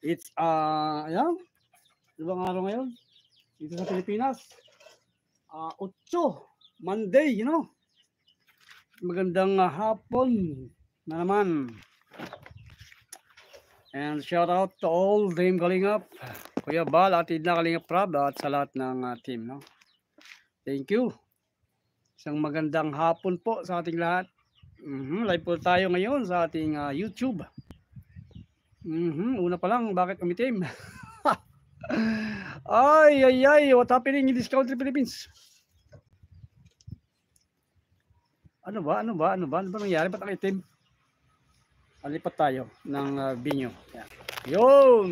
It's, uh, ayan, ibang araw ngayon, dito sa Pilipinas, ah, uh, 8, Monday, you know, magandang uh, hapon na naman. And shout out to all Team Kalingap, Kuya Bal, atid na Kalingap Prab, at sa lahat ng uh, team, no? Thank you. Isang magandang hapon po sa ating lahat. Mm -hmm. Live po tayo ngayon sa ating uh, YouTube. Mm-hmm. Una pa lang, bakit umitim? ay, ay, ay. What happening in this country, Philippines? Ano ba? Ano ba? Ano ba? Ano ba nangyari? Ba't ang Alipat tayo ng uh, ah, binyo. Yan. Yun!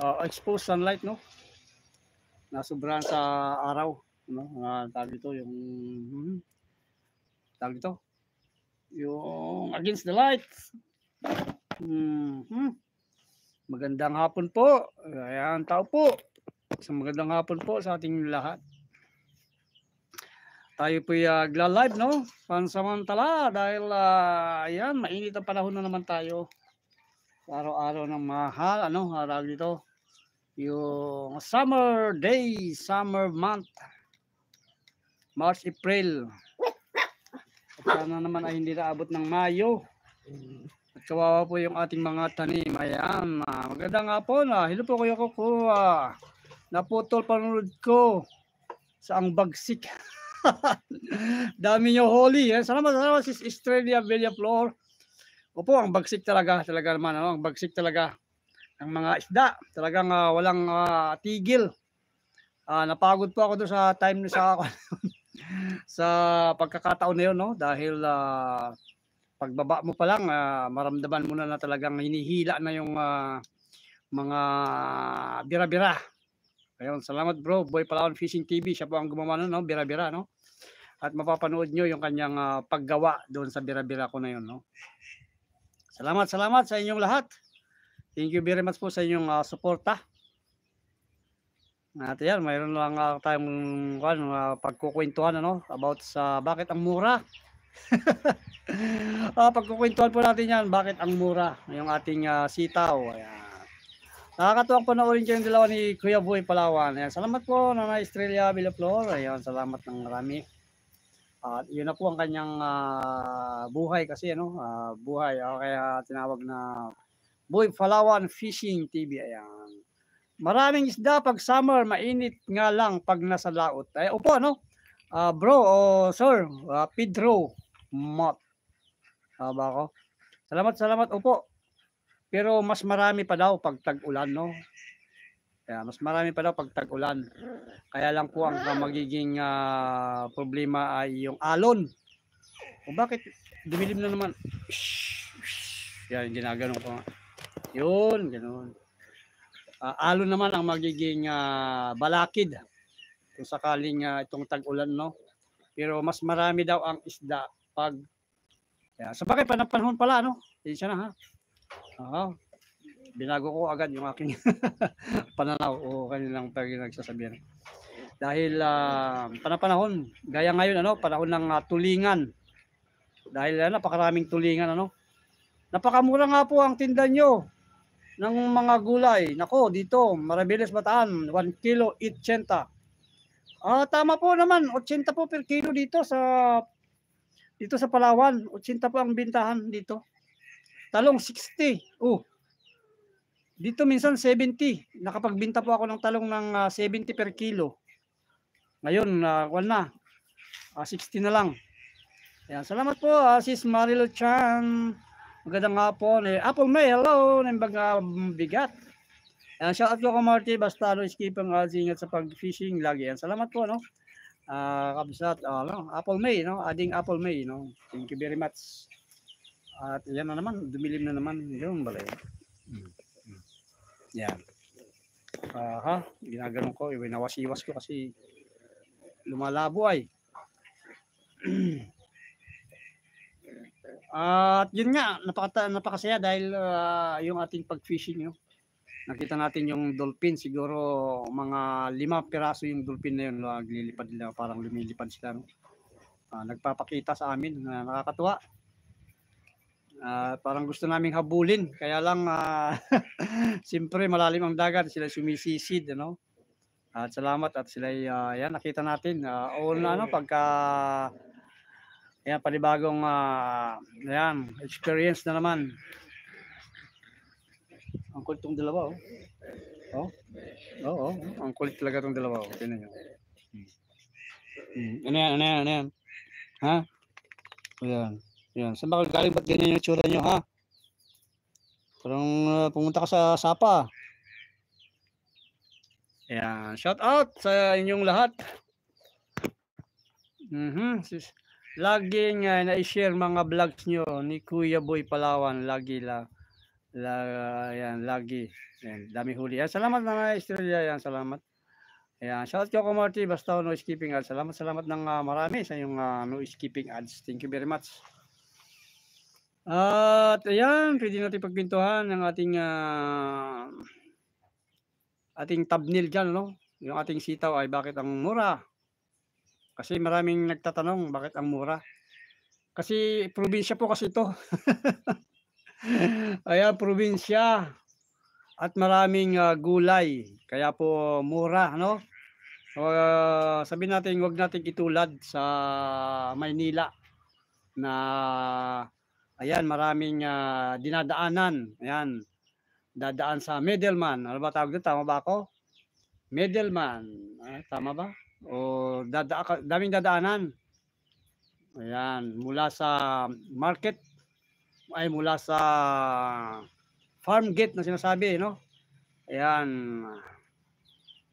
Uh, exposed sunlight, no? Nasobrahan sa araw. No? Uh, tawag ito, yung... Hmm, tawag ito? Yung against the light. Mm-hmm. Magandang hapon po. Ayan, tao po. So, magandang hapon po sa ating lahat. Tayo po ay uh, live no? Pansamantala dahil uh, ayan, mainit ang panahon na naman tayo. Araw-araw ng mahal, ano, araw dito. Yung summer day, summer month. March, April. At sana naman ay hindi naabot ng Mayo. Mm. Kawawa po yung ating mga tanim. Ayan. maganda nga po na. Ah. Hello po kuya ko Ah. Naputol panunod ko sa ang bagsik. Dami nyo holy. Eh. Salamat, salamat sis Australia Villa Flor. Opo, ang bagsik talaga. Talaga naman. Ano? Ang bagsik talaga. Ang mga isda. Talagang uh, walang uh, tigil. Uh, napagod po ako doon sa time na sa, sa pagkakataon na yun. No? Dahil uh, pagbaba mo pa lang, uh, maramdaman mo na na talagang hinihila na yung uh, mga bira-bira. Ayun, salamat bro, Boy Palawan Fishing TV. Siya po ang gumawa no, no? bira-bira, no? At mapapanood nyo yung kanyang uh, paggawa doon sa bira-bira ko na yun, no? Salamat, salamat sa inyong lahat. Thank you very much po sa inyong uh, suporta. At yan, mayroon lang uh, tayong uh, pagkukwentuhan ano, about sa bakit ang mura ah, pagkukwentuhan po natin yan, bakit ang mura ng ating uh, sitaw. Ayan. Nakakatuwang panoorin ko yung dalawa ni Kuya Boy Palawan. Ayan. Salamat po, Nanay Estrella Villaflor. Ayan, salamat ng marami. At uh, yun na po ang kanyang uh, buhay kasi ano, uh, buhay. O kaya tinawag na Boy Palawan Fishing TV. Ayan. Maraming isda pag summer, mainit nga lang pag nasa laot. Ay, upo, no? uh, bro o oh, sir, uh, Pedro Mott. Aba ko. Salamat, salamat. Opo. Pero mas marami pa daw pag tag-ulan, no? Kaya mas marami pa daw pag tag-ulan. Kaya lang po ang magiging uh, problema ay yung alon. O bakit? Dumilim na naman. Yan, ginagano ko. Yun, ganoon. Uh, alon naman ang magiging uh, balakid kung sakaling uh, itong tag-ulan, no? Pero mas marami daw ang isda pag yeah, sa bagay pa ng pala, no? Hindi na, ha? Oo. Binago ko agad yung aking pananaw o kanilang pagkinagsasabihan. Dahil uh, panapanahon, gaya ngayon, ano, panahon ng uh, tulingan. Dahil uh, napakaraming tulingan, ano? Napakamura nga po ang tinda nyo ng mga gulay. Nako, dito, Marabiles Bataan, 1 kilo 80. Ah, tama po naman, 80 po per kilo dito sa dito sa Palawan, 80 po ang bintahan dito. Talong 60. Oh. Dito minsan 70. Nakapagbinta po ako ng talong ng uh, ah, 70 per kilo. Ngayon, uh, ah, wala na. Uh, ah, 60 na lang. Ayan, salamat po, uh, Sis Marilo Chan. Magandang hapon. Eh, Apple May, hello. Nang bigat. Uh, ah, shout out ko kay Marty, Bastalo ano, skip ang odds, ingat sa pag-fishing lagi yan. Salamat po, no? Uh, ah, kabsat, uh, ah, no? Apple May, no? Ading Apple May, no? Thank you very much. At yan na naman, dumilim na naman. Yung balay. yan. Yan. Uh, ha? Ginaganon ko, winawas-iwas ko kasi lumalabo ay. At yun nga, napakata, napakasaya dahil uh, yung ating pag-fishing. No? nakita natin yung dolphin, siguro mga lima piraso yung dolphin na yun, naglilipad nila, parang lumilipad sila. No? Uh, nagpapakita sa amin, na nakakatuwa. Uh, parang gusto naming habulin, kaya lang, uh, siyempre malalim ang dagat, sila sumisisid, ano? At uh, salamat at sila, uh, yan, nakita natin, uh, all na, ano, pagka, yan, panibagong, uh, yan, experience na naman. Ang kulit tong dalawa, oh. Oh. Oo, oh, oh. ang kulit talaga tong dalawa, oh. Tingnan niyo. Hmm. Ano yan, ano yan, ano yan? Ha? Ayan. Ayan. Saan ba galing? Ba't ganyan yung tsura nyo, ha? Parang uh, pumunta ka sa Sapa. Ayan. Shout out sa inyong lahat. Mm-hmm. Lagi uh, na-share mga vlogs nyo ni Kuya Boy Palawan. Lagi lang. La, yan, lagi. Yan, dami huli. Yan, salamat na mga Estrella. Yan, salamat. Yan, shout out ko Marty. Basta no skipping ads. Salamat, salamat ng uh, marami sa yung uh, ah, no skipping ads. Thank you very much. Uh, at ayan, pwede natin pagpintuhan ng ating uh, ating thumbnail dyan, no? Yung ating sitaw ay bakit ang mura? Kasi maraming nagtatanong bakit ang mura. Kasi probinsya po kasi ito. Ayan, probinsya. At maraming uh, gulay. Kaya po mura, no? Uh, ah, sabi natin, wag natin itulad sa Maynila na ayan, maraming uh, dinadaanan. Ayan, dadaan sa middleman. Ano ba tawag doon? Tama ba ako? Middleman. Eh, tama ba? O dada daming dadaanan. Ayan, mula sa market ay mula sa farm gate na sinasabi, no? Ayan.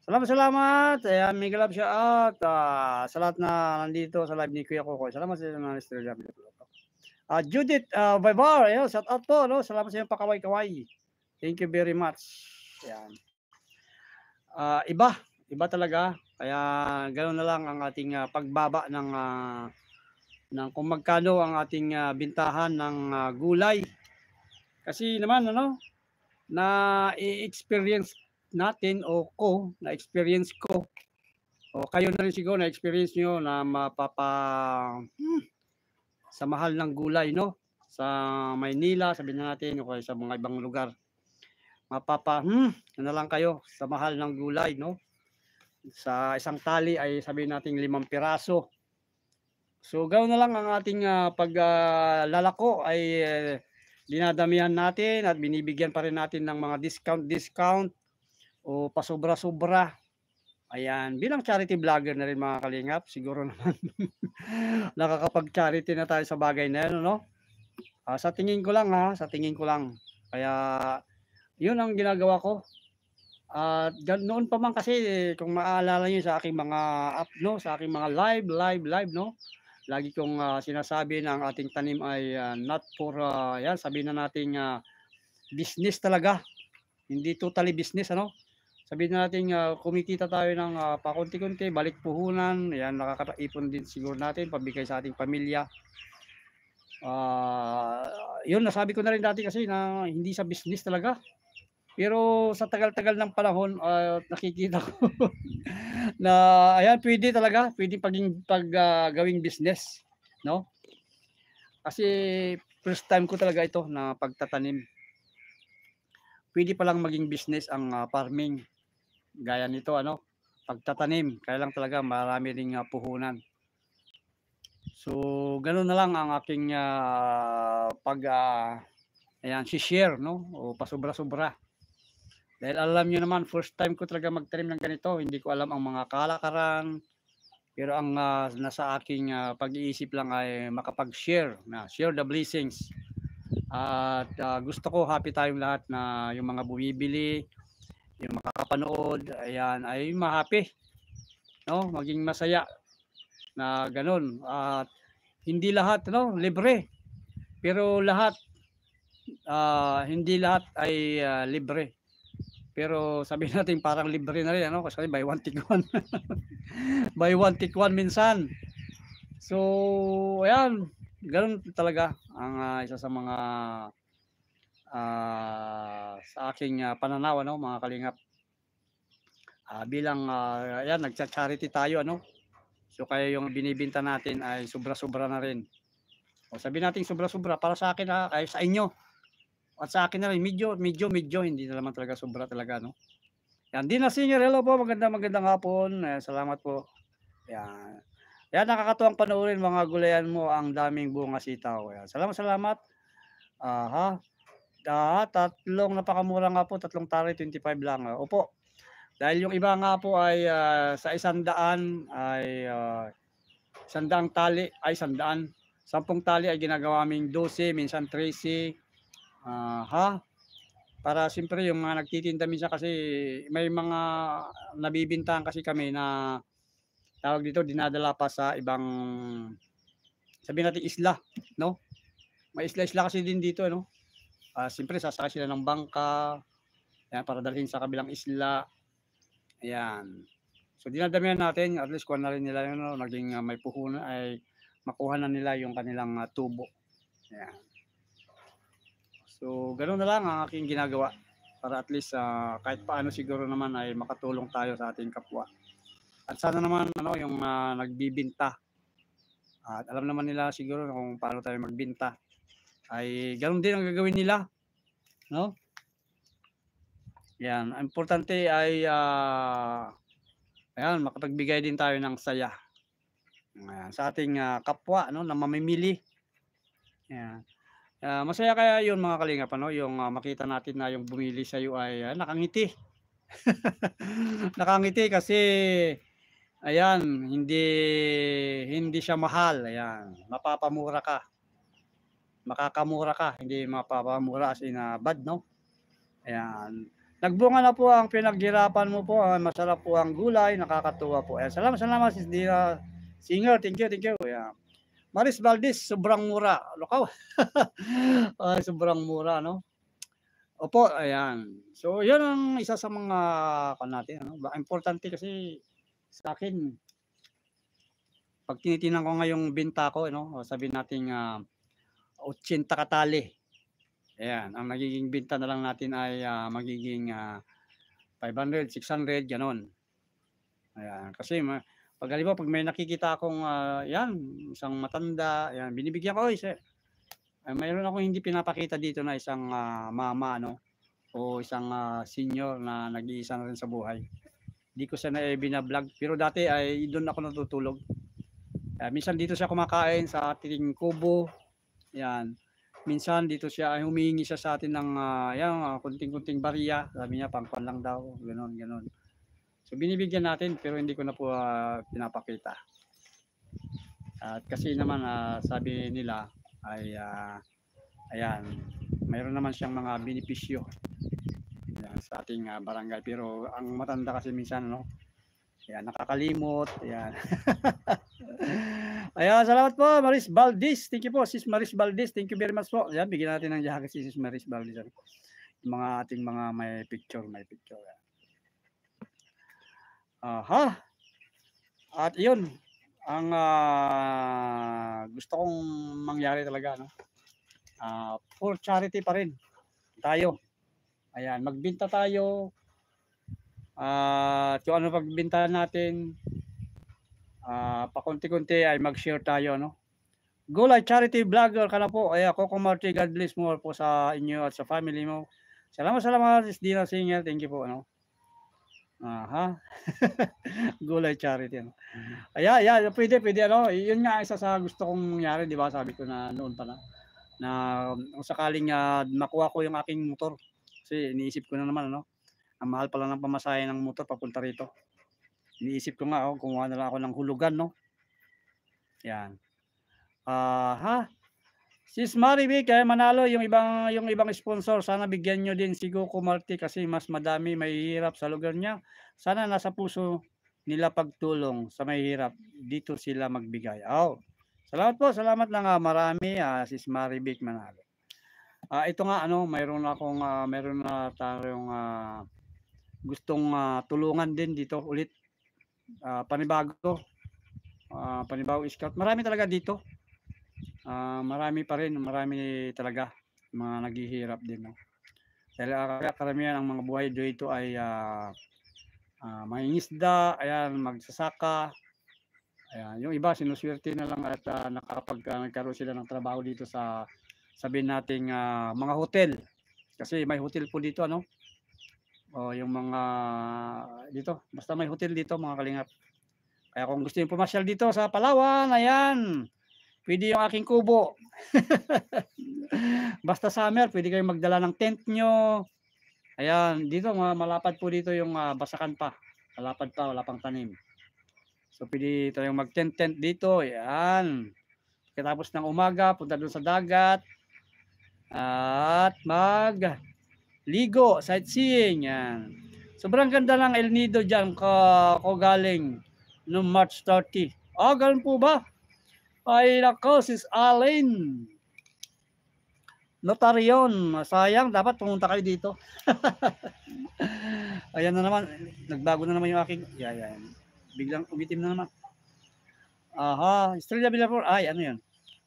Salamat, salamat. Ayan, may galap siya at uh, ah, sa lahat na nandito sa live ni Kuya Koko. Salamat sa inyo na Mr. Jamil. Uh, Judith uh, Vivar, ayan, shout out po. No? Salamat sa inyo pakaway-kaway. Thank you very much. Ayan. Uh, iba, iba talaga. Kaya ganoon na lang ang ating uh, pagbaba ng uh, ng kung magkano ang ating uh, bintahan ng uh, gulay. Kasi naman ano, na experience natin o ko, na experience ko o kayo na rin siguro na experience niyo na mapapa hmm, sa mahal ng gulay no sa Maynila, sabi na natin o kaya sa mga ibang lugar. Mapapa hmm, ano na lang kayo sa mahal ng gulay no. Sa isang tali ay sabi natin limang piraso So gawin na lang ang ating uh, ah, paglalako ah, uh, ay uh, dinadamihan natin at binibigyan pa rin natin ng mga discount-discount o pasobra-sobra. Ayan, bilang charity vlogger na rin mga kalingap, siguro naman nakakapag-charity na tayo sa bagay na yun, no? Uh, ah, sa tingin ko lang ha, sa tingin ko lang. Kaya yun ang ginagawa ko. At uh, noon pa man kasi eh, kung maaalala niyo sa aking mga up no, sa aking mga live, live, live no lagi kong uh, sinasabi na ang ating tanim ay uh, not for, uh, yan, sabihin na natin uh, business talaga. Hindi totally business, ano? Sabihin na natin uh, kumikita tayo ng uh, pakunti-kunti, balik puhunan, yan, nakakaipon din siguro natin, pabigay sa ating pamilya. Uh, yun, nasabi ko na rin dati kasi na hindi sa business talaga. Pero sa tagal-tagal ng panahon, uh, nakikita ko na ayan pwede talaga, pwede paging pag uh, gawing business, no? Kasi first time ko talaga ito na pagtatanim. Pwede pa lang maging business ang uh, farming. Gaya nito ano, pagtatanim, kaya lang talaga marami ding uh, ah, puhunan. So, ganoon na lang ang aking uh, pag uh, ayan, si share no o pasobra-sobra dahil alam nyo naman, first time ko talaga mag-trim ng ganito. Hindi ko alam ang mga kalakaran. Pero ang uh, nasa aking uh, pag-iisip lang ay makapag-share. Na, share the blessings. At uh, gusto ko happy tayong lahat na yung mga bumibili, yung makakapanood, ayan, ay ma-happy. No? Maging masaya na ganun. At hindi lahat no, libre. Pero lahat, uh, hindi lahat ay uh, libre pero sabi natin parang libre na rin ano kasi by one take one. by one take one minsan. So, ayan, ganun talaga ang uh, isa sa mga uh, sa aking uh, pananaw ano mga kalingap. Uh, bilang uh, ayan nagcha-charity tayo ano. So kaya yung binibinta natin ay sobra-sobra na rin. O sabi natin sobra-sobra para sa akin ha, ay sa inyo at sa akin na rin, medyo, medyo, medyo, hindi na naman talaga sobra talaga, no? Yan, Dina Senior, hello po, maganda, magandang hapon. Eh, salamat po. Yan. Yan, nakakatuwang panoorin mga gulayan mo ang daming bunga sitaw. Yan. Salamat, salamat. Aha. Ah, tatlong napakamura nga po, tatlong tari, 25 lang. Uh, opo. Dahil yung iba nga po ay uh, sa isang daan ay uh, ah, isang tali, ay isang daan. Sampung tali ay ginagawa naming 12, minsan 13, Uh, ha? Para siyempre yung mga nagtitinda minsan kasi may mga nabibintahan kasi kami na tawag dito dinadala pa sa ibang sabihin natin isla, no? May isla-isla kasi din dito, no? Uh, siyempre sasakay sila ng bangka yan, para dalhin sa kabilang isla. Ayan. So dinadamihan natin, at least kuha na rin nila yun, no? naging uh, may puhunan ay makuha na nila yung kanilang uh, tubo. Ayan. So, ganoon na lang ang aking ginagawa para at least uh, kahit paano siguro naman ay makatulong tayo sa ating kapwa. At sana naman ano yung uh, nagbibinta. at alam naman nila siguro kung paano tayo magbinta. Ay ganoon din ang gagawin nila. No? Yan, importante ay uh, ayan, makapagbigay din tayo ng saya. Ayan, sa ating uh, kapwa no na mamimili. Ayan. Uh, masaya kaya yun mga kalingap, ano? yung uh, makita natin na yung bumili sa iyo ay uh, nakangiti. nakangiti kasi ayan, hindi hindi siya mahal. Ayan, mapapamura ka. Makakamura ka, hindi mapapamura as in uh, bad, no? Ayan. Nagbunga na po ang pinaghirapan mo po. Uh, masarap po ang gulay, nakakatuwa po. Ayan. Salamat, salamat, Sis Dina Singer. Thank you, thank you. Ayan. Maris Valdez, sobrang mura. Lokaw. Ano ay, sobrang mura, no? Opo, ayan. So, yan ang isa sa mga kan natin. Ano? Importante kasi sa akin, pag tinitingnan ko ngayong binta ko, ano, sabi natin uh, ah, 80 katali. Ayan, ang magiging binta na lang natin ay uh, magiging uh, 500, 600, ganon. Ayan, kasi ma- pag halimbawa, pag may nakikita akong, uh, yan, isang matanda, yan, binibigyan ko, isa. Ay, ah, mayroon akong hindi pinapakita dito na isang uh, mama, no? O isang uh, senior na nag-iisa na rin sa buhay. Hindi ko siya na eh, binablog. Pero dati ay doon ako natutulog. Uh, minsan dito siya kumakain sa ating kubo. Yan. Minsan dito siya ay humihingi siya sa atin ng uh, yan, uh, kunting-kunting bariya. Sabi niya, pangkwan lang daw. Ganon, ganon. So binibigyan natin pero hindi ko na po uh, pinapakita. At kasi naman uh, sabi nila ay uh, ayan, mayroon naman siyang mga benepisyo sa ating uh, barangay pero ang matanda kasi minsan no Ayan, nakakalimot. Ayan. Ayan, salamat po, Maris Valdez. Thank you po, Sis Maris Valdez. Thank you very much po. Ayan, bigyan natin ng jacket si Sis Maris Valdez. Yung mga ating mga may picture, may picture. Ayan. Aha. At yun, ang uh, gusto kong mangyari talaga. No? Uh, ah, for charity pa rin tayo. Ayan, magbinta tayo. Uh, at yung ano pagbinta natin, uh, pakunti-kunti ay mag-share tayo. No? Gulay Charity Vlogger ka na po. Ay ako, Kumarty, God bless mo po sa inyo at sa family mo. Salamat, salamat, Dina Singer. Thank you po. no? Aha. Gulay charity. Ano? Mm-hmm. Ayan, ayan. Pwede, pwede. Ano? Yun nga isa sa gusto kong mangyari, di ba? Sabi ko na noon pa Na kung sakaling uh, ah, makuha ko yung aking motor. Kasi iniisip ko na naman, ano? Ang mahal pala ng pamasahe ng motor papunta rito. Iniisip ko nga, ako oh, kumuha na lang ako ng hulugan, no? Yan. Aha. uh, Sis Marivic, kaya manalo yung ibang yung ibang sponsor. Sana bigyan nyo din si Goku Marti kasi mas madami mahihirap sa lugar niya. Sana nasa puso nila pagtulong sa mahihirap. Dito sila magbigay. Oh. Salamat po. Salamat na nga marami uh, Sis Marivic Manalo. Uh, ito nga ano, mayroon akong uh, mayroon na tayong uh, gustong uh, tulungan din dito ulit. Uh, panibago. Uh, panibago scout. Marami talaga dito uh, marami pa rin, marami talaga mga naghihirap din. No? Dahil uh, karamihan ang mga buhay dito ay uh, ah, uh, mangingisda, ayan, magsasaka, ayan, yung iba sinuswerte na lang at uh, nakapag uh, nagkaroon sila ng trabaho dito sa sabihin nating uh, mga hotel. Kasi may hotel po dito, ano? O yung mga dito, basta may hotel dito mga kalingap. Kaya kung gusto niyo pumasyal dito sa Palawan, ayan. Pwede yung aking kubo. Basta summer, pwede kayong magdala ng tent nyo. Ayan, dito malapad po dito yung uh, basakan pa. Malapad pa, wala pang tanim. So pwede tayong mag-tent-tent dito. Ayan. Katapos ng umaga, punta dun sa dagat. At mag ligo, sightseeing. Ayan. Sobrang ganda ng El Nido dyan ko, ko galing noong March 30. Ah, oh, ganun po ba? Ay nako, sis Allen. Notaryon. Sayang, dapat pumunta kayo dito. Ayan na naman. Nagbago na naman yung aking. Yeah, yeah. Biglang umitim na naman. Aha. Estrella Villarpor. Ay, ano yan?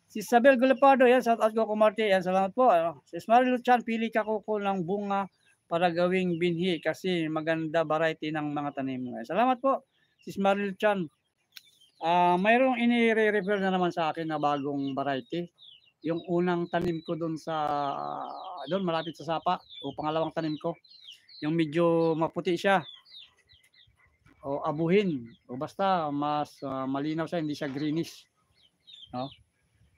Si Isabel Gulapado. Yan, shout out ko kumarte. Yan, salamat po. Ano. Si Smari Luchan, pili ka ko ng bunga para gawing binhi kasi maganda variety ng mga tanim. Salamat po. Si Smari Luchan. Uh, mayroong inire-refer na naman sa akin na bagong variety. Yung unang tanim ko doon sa, doon malapit sa sapa, o pangalawang tanim ko. Yung medyo maputi siya. O abuhin. O basta, mas uh, malinaw siya, hindi siya greenish. No?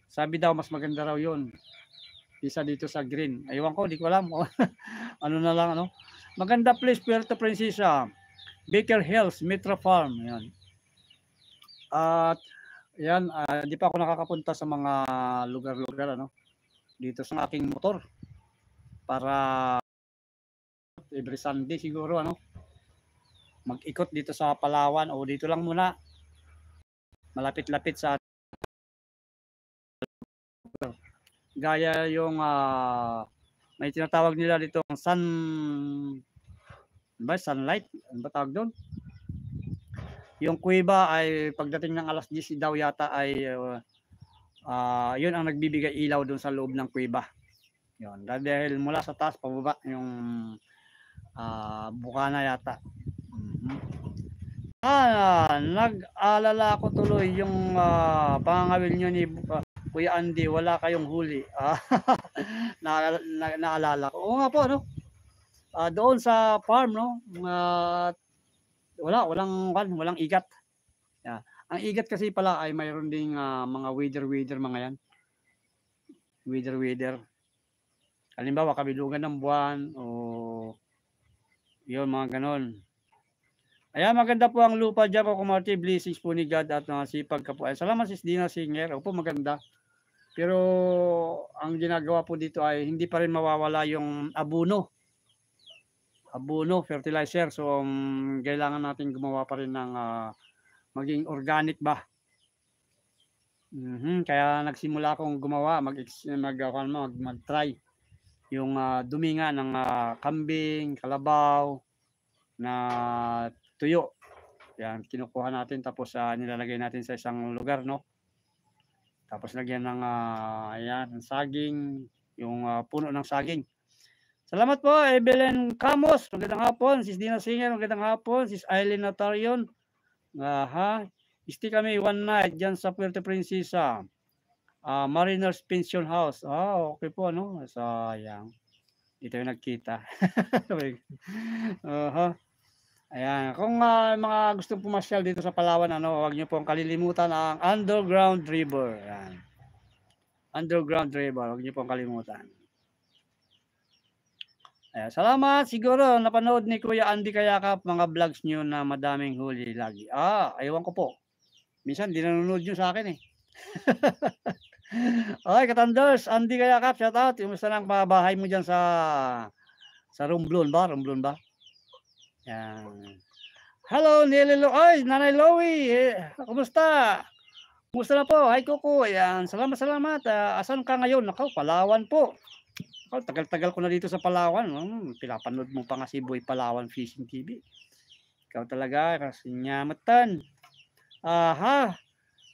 Sabi daw, mas maganda raw 'yon. Isa dito sa green. Ayaw ko, di ko alam. ano na lang, ano. Maganda place, Puerto Princesa. Baker Hills, Metro Farm. Yan. At yan, uh, ah, hindi pa ako nakakapunta sa mga lugar-lugar ano dito sa aking motor para every Sunday siguro ano mag-ikot dito sa Palawan o dito lang muna malapit-lapit sa gaya yung uh, may tinatawag nila dito ang sun ba sunlight ano ba tawag doon yung kuiba ay pagdating ng alas 10 daw yata ay uh, uh, yun ang nagbibigay ilaw doon sa loob ng kuiba. Yun. Dahil mula sa taas pababa yung uh, ah, bukana yata. Mm-hmm. Ah, nag-alala ako tuloy yung uh, ah, pangangawil nyo ni uh, Kuya Andy, wala kayong huli. Ah, na, na, naalala ko. Oo nga po, no? Uh, doon sa farm, no? Uh, wala, walang kan, walang igat. Yeah. Ang igat kasi pala ay mayroon ding uh, mga weather-weather mga yan. Weather-weather. Halimbawa, kabilugan ng buwan o yun, mga ganon. Ayan, maganda po ang lupa dyan po, kumarty. Blessings po ni God at mga ah, sipag ka po. Ay, salamat sis Dina Singer. Opo, maganda. Pero ang ginagawa po dito ay hindi pa rin mawawala yung abuno abono, fertilizer. So, um, kailangan natin gumawa pa rin ng uh, maging organic ba. Mm-hmm. Kaya nagsimula akong gumawa, mag, mag, ah, mag, mag-try yung uh, ah, duminga ng uh, kambing, kalabaw, na tuyo. Yan, kinukuha natin tapos uh, nilalagay natin sa isang lugar, no? Tapos lagyan ng, uh, ayan, saging, yung uh, puno ng saging. Salamat po, Evelyn Camos. Magandang hapon. Sis Dina Singer, magandang hapon. Sis Aileen Natarion. Aha. Stay kami one night dyan sa Puerto Princesa. Uh, Mariners Pension House. Oh, okay po, no? Sayang. Dito yung nagkita. uh-huh. Ayan. Kung uh, mga gustong pumasyal dito sa Palawan, ano, huwag niyo pong kalilimutan ang Underground River. Ayan. Underground River. Huwag niyo pong kalimutan. Eh, salamat siguro napanood ni Kuya Andy Kayakap mga vlogs niyo na madaming huli lagi. Ah, ayawan ko po. Minsan di nanonood niyo sa akin eh. okay, Katanders, Andy Kayakap, shout out. Kumusta lang bahay mo diyan sa sa Romblon ba? Romblon ba? Yan. Hello, Nelly Lo Oy, Nanay Lowy. Eh, kumusta? Kumusta na po? Hi, Kuko. Ayan, salamat, salamat. Uh, asan ka ngayon? Ako, Palawan po. Tagal-tagal ko na dito sa Palawan. Hmm, pinapanood mo pa nga si Boy Palawan Fishing TV. Ikaw talaga, kasi nyamatan. Aha!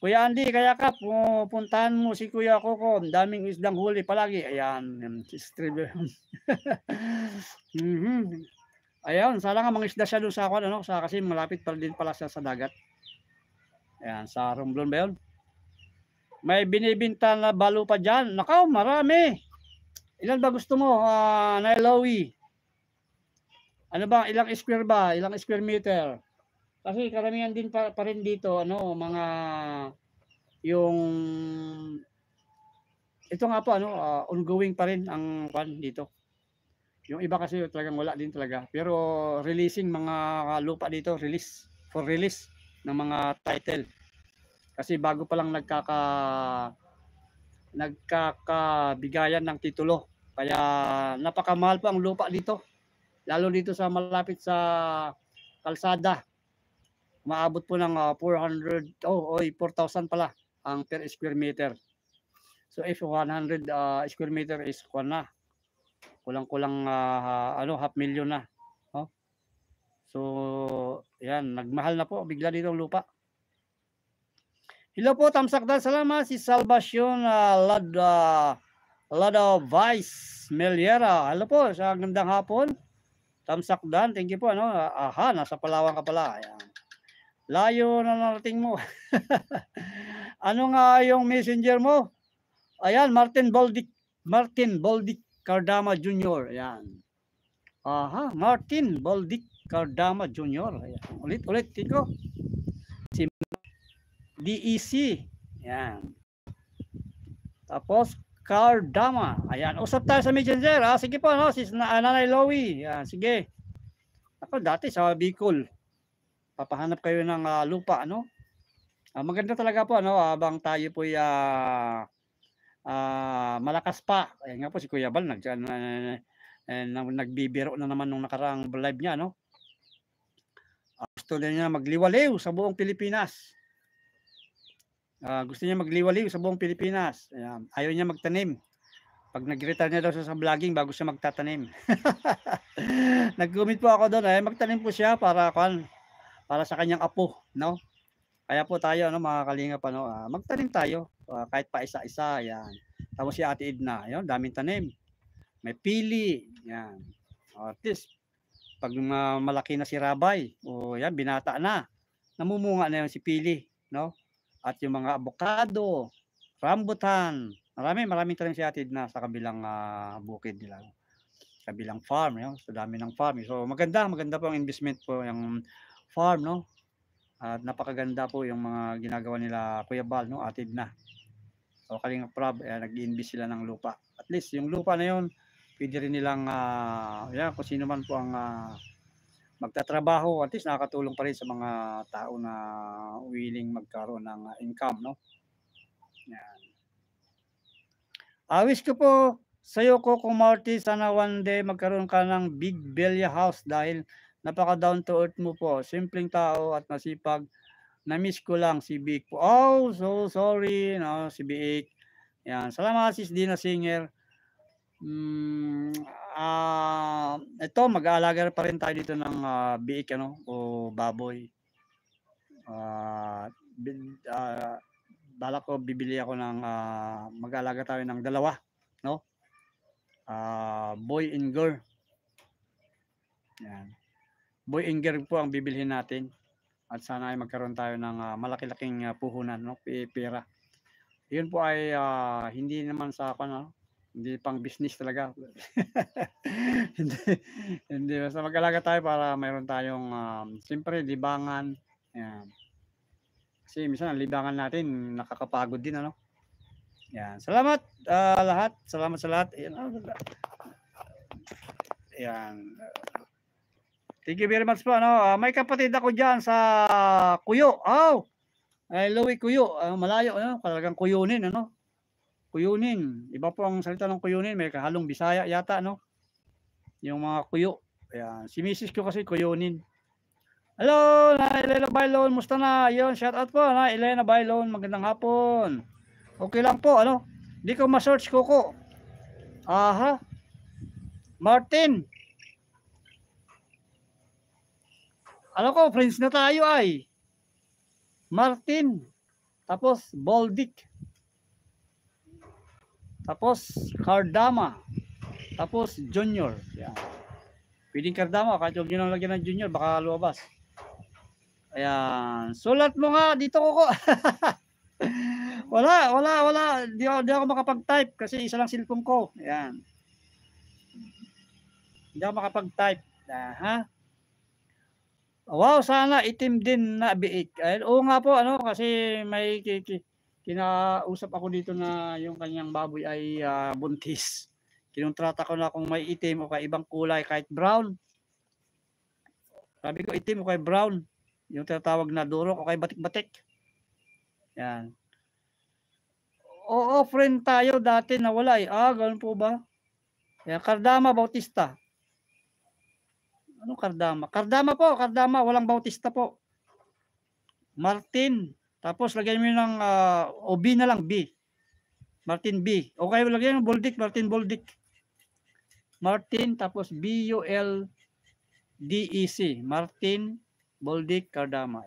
Kuya Andy, kaya ka, pupuntahan mo si Kuya Coco. Ang daming isdang huli palagi. Ayan, streamer. mm-hmm. Ayan, sana nga mga siya doon sa akin, ano, sa, kasi malapit pa din pala siya sa dagat. Ayan, sa Romblon ba yun? May binibinta na balo pa dyan. Nakaw, marami. Ilan ba gusto mo, uh, ah, Nailowi? Ano ba, ilang square ba? Ilang square meter? Kasi karamihan din pa, pa rin dito, ano, mga, yung, ito nga po, ano, uh, ongoing pa rin ang pan dito. Yung iba kasi talagang wala din talaga. Pero releasing mga lupa dito, release, for release ng mga title. Kasi bago pa lang nagkaka nagkakabigayan ng titulo kaya napakamahal po ang lupa dito. Lalo dito sa malapit sa kalsada. Maabot po ng uh, ah, 400, oh, oy, 4,000 pala ang per square meter. So if 100 uh, ah, square meter is kuan na. Kulang-kulang uh, ano half million na. Oh. So yan, nagmahal na po bigla dito ang lupa. Hello po, Tamsakdan. Salamat si Salvation uh, Lad uh, Lado Vice Meliera. Hello po, sa gandang hapon. Tamsakdan, thank you po. Ano? Aha, nasa Palawan ka pala. Ayan. Layo na narating mo. ano nga yung messenger mo? Ayan, Martin Baldic. Martin Baldic Cardama Jr. Ayan. Aha, Martin Baldic Cardama Jr. Ayan. Ulit, ulit, tiko. Si DEC. Ayan. Tapos, Carl Dama. Ayan, usap tayo sa Messenger. Ha? Ah, sige po, no? si na, ah, Nanay Lowy. Ayan, sige. Ako dati sa Bicol. Papahanap kayo ng uh, lupa, ano? Uh, maganda talaga po, ano? Abang tayo po uh, uh, malakas pa. Ayan nga po si Kuya Bal, nag, uh, nagbibiro na naman nung nakaraang live niya, no? Gusto uh, niya magliwaliw sa buong Pilipinas. Uh, gusto niya magliwaliw sa buong Pilipinas. Ayan. Ayaw niya magtanim. Pag nag-retire niya daw sa, vlogging bago siya magtatanim. Nag-comment po ako doon. Eh, magtanim po siya para, para sa kanyang apo. No? Kaya po tayo, ano, mga kalingap, ano, uh, ah, magtanim tayo. Uh, kahit pa isa-isa. Ayan. Tapos si Ate Edna. Ayan, daming tanim. May pili. Ayan. Oh, at least, pag uh, malaki na si Rabay, o oh, yan, binata na, namumunga na yung si Pili. No? at yung mga abokado, rambutan. Marami, maraming talagang si Ate na sa kabilang uh, bukid nila. Kabilang farm, yun. Sa so, dami ng farm. So maganda, maganda po ang investment po yung farm, no? At napakaganda po yung mga ginagawa nila Kuya Bal, no? Atid na. So kaling prob, eh, nag-invest sila ng lupa. At least yung lupa na yun, pwede rin nilang, uh, yan, kung sino man po ang uh, magtatrabaho, at least nakakatulong pa rin sa mga tao na willing magkaroon ng ah, income, no? Yan. Awis ko po sa'yo, Coco Marty, sana one day magkaroon ka ng big Belia house dahil napaka down to earth mo po. Simpleng tao at masipag. Na-miss ko lang si Big po. Oh, so sorry, no, si Big. Yan. Salamat, sis Dina Singer. Mm, uh, ah, ito, mag-aalaga pa rin tayo dito ng uh, biik ano, o baboy. Uh, uh, balak ko, bibili ako ng, uh, mag-aalaga tayo ng dalawa. No? Uh, boy and girl. Yan. Boy and girl po ang bibilhin natin. At sana ay magkaroon tayo ng uh, malaki-laking uh, puhunan, no? pera. Yun po ay uh, hindi naman sa, ano, hindi pang business talaga. hindi, hindi. Basta mag-alaga tayo para mayroon tayong, um, siyempre, libangan. Yan. Kasi minsan ang libangan natin, nakakapagod din, ano? Yan. Salamat uh, lahat. Salamat sa lahat. Yan. Ah, Yan. Thank you very much po. Ano? Uh, may kapatid ako dyan sa Kuyo. Oh! Hello, Kuyo. Uh, malayo. Ano? Talagang kuyunin. Ano? kuyunin. Iba po ang salita ng kuyunin. May kahalong bisaya yata, no? Yung mga kuyo. Ayan. Si Mrs. Kyo kasi kuyunin. Hello, na Elena Bailon. Musta na? Yun, shout out po, na Elena Bailon. Magandang hapon. Okay lang po, ano? Hindi ko ma-search ko ko. Aha. Martin. Alam ano ko, friends na tayo ay. Martin. Tapos, Baldick. Tapos, Cardama. Tapos, Junior. Yeah. Pwedeng Cardama. Kahit huwag nyo nang lagyan ng Junior, baka lumabas. Ayan. Sulat mo nga. Dito ko ko. wala, wala, wala. Di, di ako makapag-type kasi isa lang cellphone ko. Ayan. Hindi ako makapag-type. Ah, ha? Wow, sana itim din na biik. Ay, oo nga po, ano, kasi may ki, ki, kinausap ako dito na yung kanyang baboy ay uh, buntis. Kinontrata ko na kung may itim o kay ibang kulay kahit brown. Sabi ko itim o kay brown. Yung tinatawag na durok o kay batik-batik. Yan. Oo, friend tayo dati na wala eh. Ah, ganun po ba? Yan, kardama, Bautista. Anong kardama? Kardama po, kardama. Walang Bautista po. Martin tapos lagyan mo ng uh, o na lang, B. Martin B. Okay, kaya lagyan mo Boldik, Martin Boldik. Martin tapos B U L D E C. Martin Boldik Cardama.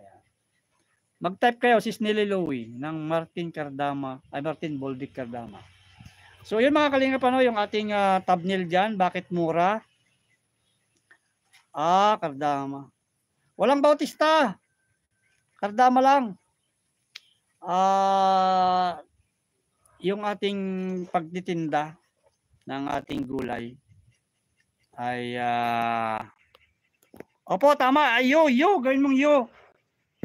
Mag-type kayo sis Nelly Lowy ng Martin Cardama, ay Martin Boldik Cardama. So yun mga kalinga pa no, yung ating uh, thumbnail diyan, bakit mura? Ah, Cardama. Walang bautista. Cardama lang uh, yung ating pagtitinda ng ating gulay ay uh, Opo, tama. Ayo, yo, yo, gawin mong yo.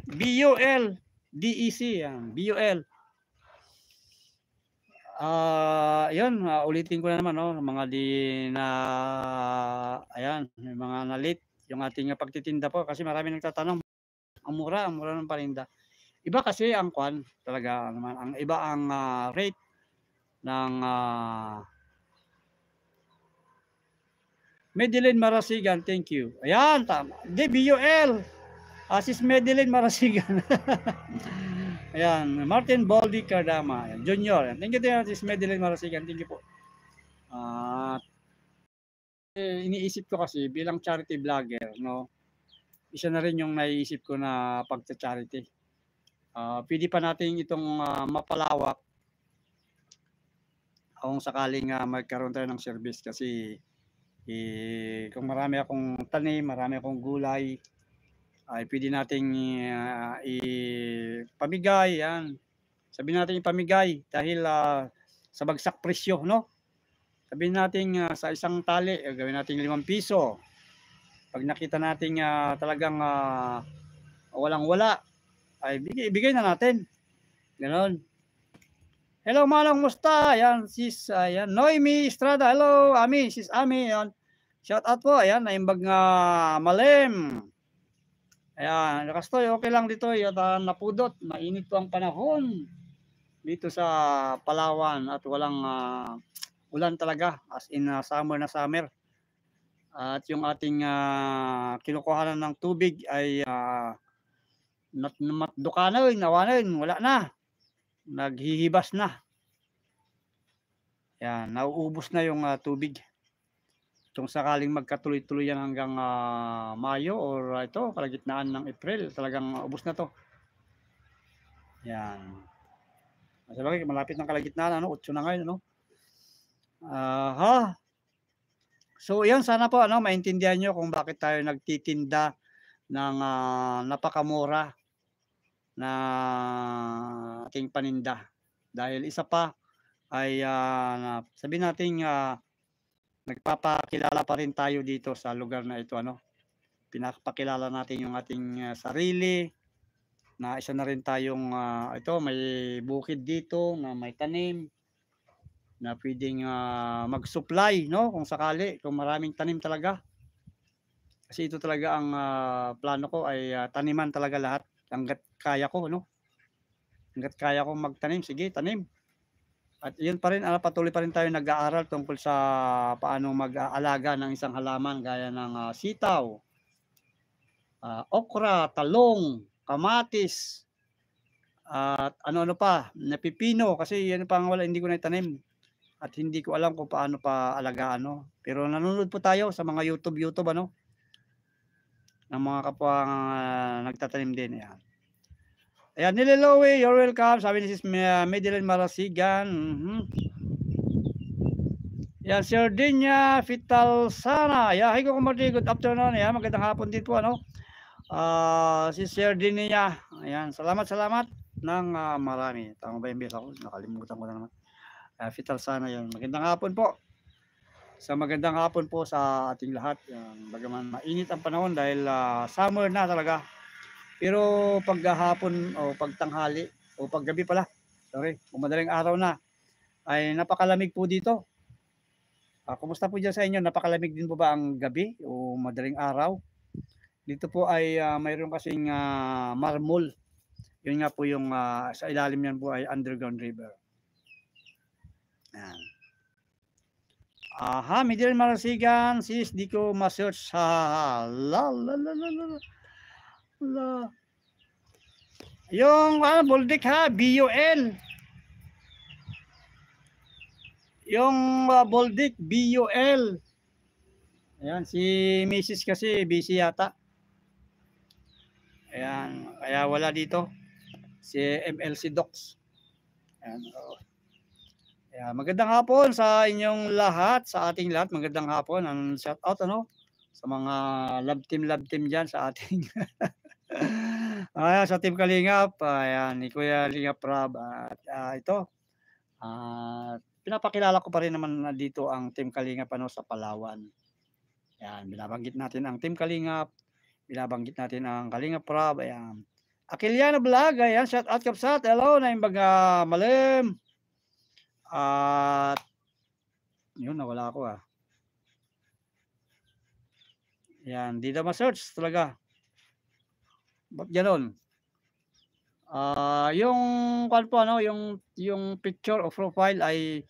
B-U-L. D-E-C. B-U-L. Ah, uh, yun, uh, ulitin ko na naman, no, oh, mga di na, ayan, mga nalit, yung ating pagtitinda po, kasi marami nagtatanong, ang mura, ang mura ng parinda. Iba kasi ang kwan talaga naman ang iba ang uh, rate ng uh, Medellin Marasigan, thank you. Ayan, tama. DBUL. Uh, sis Medellin Marasigan. Ayan, Martin Baldi Cardama, Ayan, Junior. Ayan. Thank you, din you, sis Medellin Marasigan. Thank you po. At uh, eh, iniisip ko kasi bilang charity vlogger, no, isa na rin yung naiisip ko na pagcha-charity. Uh, pwede pa natin itong uh, mapalawak kung sakaling uh, magkaroon tayo ng service kasi eh, kung marami akong tanim, marami akong gulay, ay pwede nating uh, ipamigay yan. Sabihin natin ipamigay dahil uh, sa bagsak presyo, no? Sabihin natin uh, sa isang tali, uh, gawin natin 5 piso. Pag nakita natin uh, talagang uh, walang wala, ay ibigay, bigay na natin. Ganon. Hello, Manong Musta. Ayan, sis, ayan. Noemi Estrada. Hello, Ami. Sis Ami. Ayan. Shout out po. Ayan, naimbag nga malem. Ayan, Kastoy, okay lang dito. Ayan, ah, napudot. Mainit po ang panahon dito sa Palawan at walang uh, ulan talaga as in uh, summer na summer. At yung ating uh, kinukuhanan ng tubig ay uh, nat matduka na yun, nawa na yun, wala na. Naghihibas na. Yan, nauubos na yung uh, tubig. Kung sakaling magkatuloy-tuloy yan hanggang uh, Mayo or uh, ito, kalagitnaan ng April, talagang ubos na to. Yan. Sa malapit ng kalagitnaan, ano, utso na ngayon, ano. Uh, So, yan, sana po, ano, maintindihan nyo kung bakit tayo nagtitinda ng uh, napakamura na ating paninda. Dahil isa pa ay uh, ah, sabi natin uh, nagpapakilala pa rin tayo dito sa lugar na ito ano. Pinapakilala natin yung ating uh, sarili na isa ano na rin tayong uh, ito may bukid dito na may tanim na pwedeng uh, mag-supply no kung sakali kung maraming tanim talaga. Kasi ito talaga ang uh, plano ko ay uh, taniman talaga lahat hanggat kaya ko, no? Hanggat kaya ko magtanim, sige, tanim. At yun pa rin, ala, ah, patuloy pa rin tayo nag-aaral tungkol sa paano mag-aalaga ng isang halaman gaya ng uh, sitaw, uh, okra, talong, kamatis, at uh, ano-ano pa, napipino kasi yan pa wala, hindi ko na naitanim. At hindi ko alam kung paano pa alagaan, no? Pero nanonood po tayo sa mga YouTube-YouTube, ano? ng mga kapwa uh, nagtatanim din. Ayan. Ayan, Nililowe, you're welcome. Sabi ni Sis Madeline Marasigan. Mm-hmm. Ayan, Sir Dinya Vitalsana. Ayan, hi ko Good afternoon. Ayan, magandang hapon din po. Ano? Uh, si Sir Dinya. Ayan, salamat, salamat Nang uh, ah, marami. Tama ba yung bisa ko? Nakalimutan ko na naman. Uh, Vitalsana yun. Magandang hapon po sa magandang hapon po sa ating lahat. bagaman mainit ang panahon dahil uh, summer na talaga. Pero paghahapon o pagtanghali o paggabi pala, sorry, madaling araw na, ay napakalamig po dito. Uh, kumusta po dyan sa inyo? Napakalamig din po ba ang gabi o madaling araw? Dito po ay uh, mayroon kasing uh, marmol. Yun nga po yung uh, sa ilalim yan po ay underground river. Yan. Aha, Midil Marasigan, sis, di ko ma-search sa la la la la la la. Yung ah, Buldik ha, B-U-L. Yung uh, ah, Buldik, B-U-L. Ayan, si Mrs. kasi busy yata. Ayan, kaya wala dito. Si MLC Docs. Ayan, oh. Yeah, magandang hapon sa inyong lahat, sa ating lahat. Magandang hapon. Ang shout out ano sa mga love team love team diyan sa ating Ayan, sa team Kalingap, ayan, ni Kuya Lingap Rab at uh, ito. Ah, uh, pinapakilala ko pa rin naman na dito ang team Kalingap ano sa Palawan. Ayan, binabanggit natin ang team Kalingap, binabanggit natin ang Kalingap Prab, ayan. Akiliano Vlog, ayan, shout out kapsat, hello na yung mga malim. At yun, nawala ako ah. Yan, di na ma-search talaga. Ba't ganun? Ah, uh, yung kwan po ano, yung yung picture o profile ay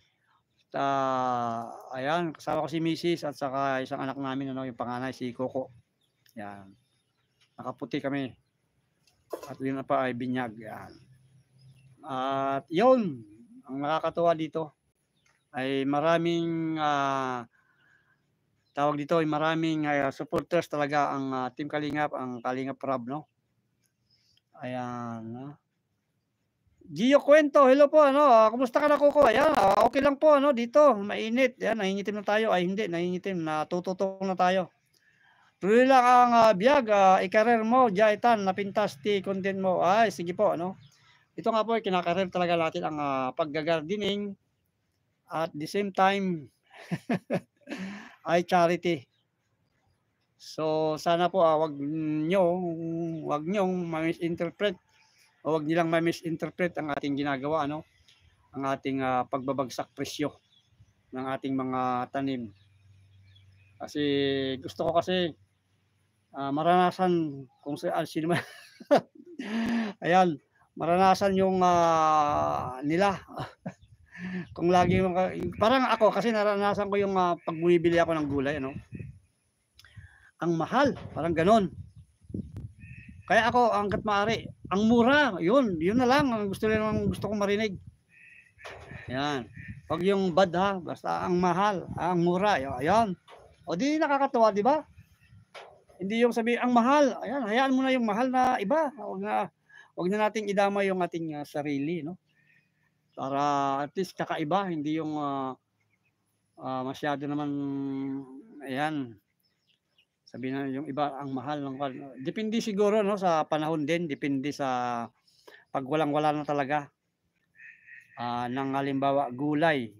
uh, ayan, kasama ko si Mrs. at saka isang anak namin ano, yung panganay si Coco. Yan. Nakaputi kami. At yun na pa ay binyag. Yan. At yun, ang nakakatuwa dito ay maraming uh, tawag dito ay maraming uh, supporters talaga ang uh, Team Kalingap, ang Kalingap Prab, no? Ayan. Uh. Gio Cuento, hello po, ano? Kumusta ka na, Kuko? Ayan, uh, okay lang po, ano? Dito, mainit. Ayan, nangingitim na tayo. Ay, hindi, nangingitim. Natututong na tayo. Tuloy lang ang uh, biyag, uh, ikarer mo, Jaitan, napintas ti content mo. Ay, sige po, ano? Ito nga po ay kinakarir talaga natin ang uh, paggagardening at the same time ay charity. So sana po ah, wag nyo wag niyo ma-misinterpret o wag nilang ma-misinterpret ang ating ginagawa ano ang ating uh, pagbabagsak presyo ng ating mga tanim. Kasi gusto ko kasi uh, maranasan kung saan sino man. Ayan maranasan yung uh, nila. Kung lagi hmm. parang ako kasi naranasan ko yung uh, ah, pag ako ng gulay, ano. Ang mahal, parang ganon. Kaya ako angkat maari, ang mura, yun, yun na lang ang gusto lang gusto kong marinig. Yan. Pag yung bad ha, basta ang mahal, ang mura, ayan. O di nakakatuwa, di ba? Hindi yung sabi, ang mahal, ayan, hayaan mo na yung mahal na iba. Huwag na, wag na nating idama yung ating uh, sarili, no? Para at least kakaiba, hindi yung uh, uh, masyado naman, ayan, sabi na yung iba ang mahal ng kwan. Depende siguro no sa panahon din, depende sa pag walang wala na talaga. Uh, ng halimbawa gulay.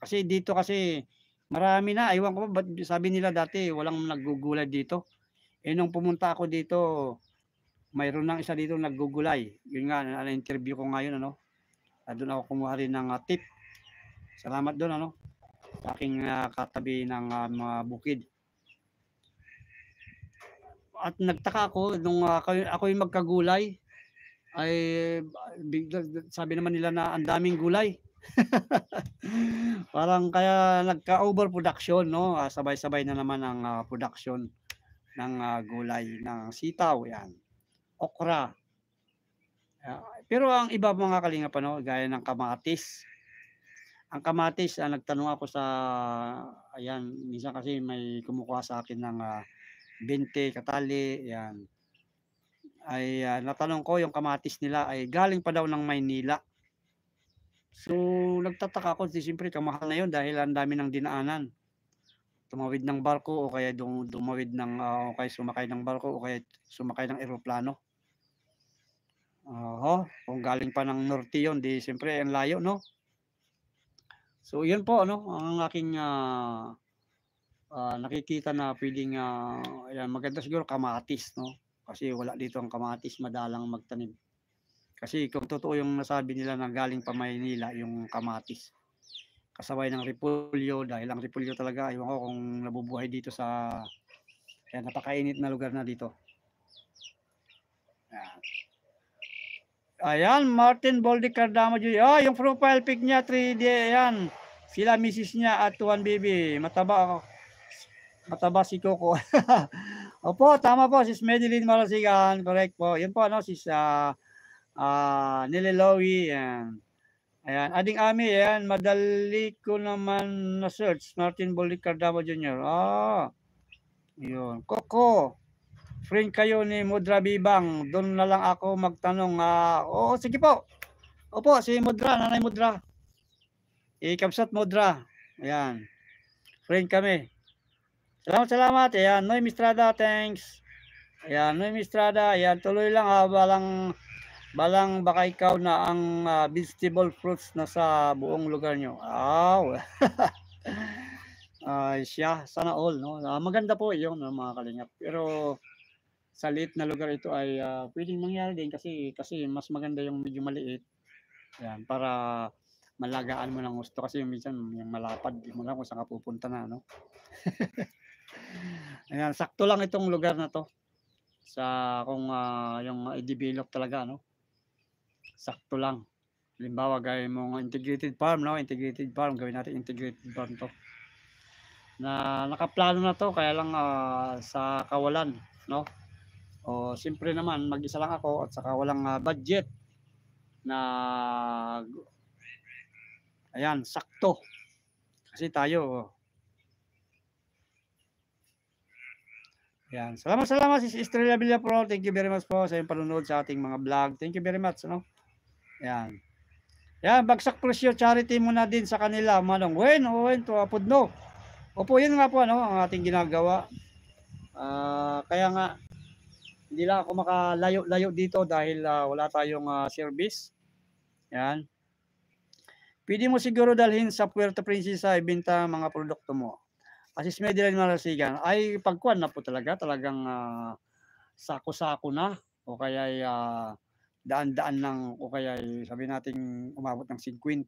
Kasi dito kasi marami na, iwan ko pa, sabi nila dati walang naggugulay dito. Eh nung pumunta ako dito, mayroon nang isa dito naggugulay. Yun nga, na-interview ko ngayon, ano. Uh, doon ako kumuha rin ng uh, tip. Salamat doon, ano. Sa aking uh, katabi ng uh, mga bukid. At nagtaka ako, nung uh, ako yung magkagulay, ay sabi naman nila na ang daming gulay. Parang kaya nagka-overproduction, no? Uh, sabay-sabay na naman ang uh, production ng uh, gulay ng sitaw, yan okra. Uh, pero ang iba mga kalingapan, no, gaya ng kamatis. Ang kamatis, uh, nagtanong ako sa, ayan, minsan kasi may kumukuha sa akin ng uh, ah, 20 katali, ayan. Ay uh, natanong ko yung kamatis nila ay galing pa daw ng Maynila. So nagtataka ako, siyempre kamahal na yun dahil ang dami ng dinaanan. Tumawid ng barko o kaya dumawid ng uh, o kaya sumakay ng barko o kaya sumakay ng eroplano. Oo, kung galing pa ng norte 'yon, di siyempre ang layo, no? So, yun po, ano, ang aking uh, uh, nakikita na pwedeng, uh, ah, ayan, maganda siguro kamatis, no? Kasi wala dito ang kamatis, madalang magtanim. Kasi kung totoo yung nasabi nila na galing pa Maynila, yung kamatis. Kasabay ng repulyo, dahil ang repulyo talaga, iwan ko kung nabubuhay dito sa, ayan, napakainit na lugar na dito. Yan. Ayan, Martin Boldi Cardamo Jr. Oh, ah, yung profile pic niya, 3D, ayan. Sila misis niya at 1BB. Mataba ako. Mataba si Coco. Opo, tama po, sis Medellin Malasigan. Correct po. Yun po, ano, sis uh, ah, uh, ah, Nililowi. Ayan. ayan. Ading Ami, ayan. Madali ko naman na-search. Martin Boldi Cardamo Jr. Oh. Yun. Coco friend kayo ni Mudra Bibang, doon na lang ako magtanong. Uh, oo, sige po. Opo, si Mudra, Nanay Mudra. Ikapsat Mudra. Ayan. Friend kami. Salamat, salamat. Ayan, Noy Mistrada, thanks. Ayan, Noy Mistrada. Ayan, tuloy lang ha, ah, balang, balang baka ikaw na ang uh, vegetable fruits na sa buong lugar nyo. Aw. Ay, uh, siya, sana all, no? Uh, maganda po 'yung no, mga kalingap. Pero sa liit na lugar ito ay uh, pwedeng mangyari din kasi kasi mas maganda yung medyo maliit. Yan, para malagaan mo ng gusto kasi yung minsan yung malapad, di mo lang kung saan ka pupunta na, no? Ayan, sakto lang itong lugar na to sa kung uh, yung i-develop talaga, no? Sakto lang. Halimbawa, gaya mong integrated farm, no? Integrated farm, gawin natin integrated farm to. Na nakaplano na to, kaya lang uh, sa kawalan, no? O siyempre naman, mag-isa lang ako at saka walang uh, budget na ayan, sakto. Kasi tayo oh. Ayan. Salamat, salamat sis Estrella Villapro. Thank you very much po sa iyong panunod sa ating mga vlog. Thank you very much. No? Ayan. Ayan. bagsak presyo charity muna din sa kanila. Manong, when, when to apod no. Opo, yun nga po ano, ang ating ginagawa. Uh, kaya nga, hindi lang ako makalayo-layo dito dahil uh, wala tayong uh, service. Yan. Pwede mo siguro dalhin sa Puerto Princesa ang mga produkto mo. Asis Medellin Marasigan ay pagkuan na po talaga, talagang uh, sako-sako na o kaya uh, daan-daan lang o kaya sabi natin umabot ng 50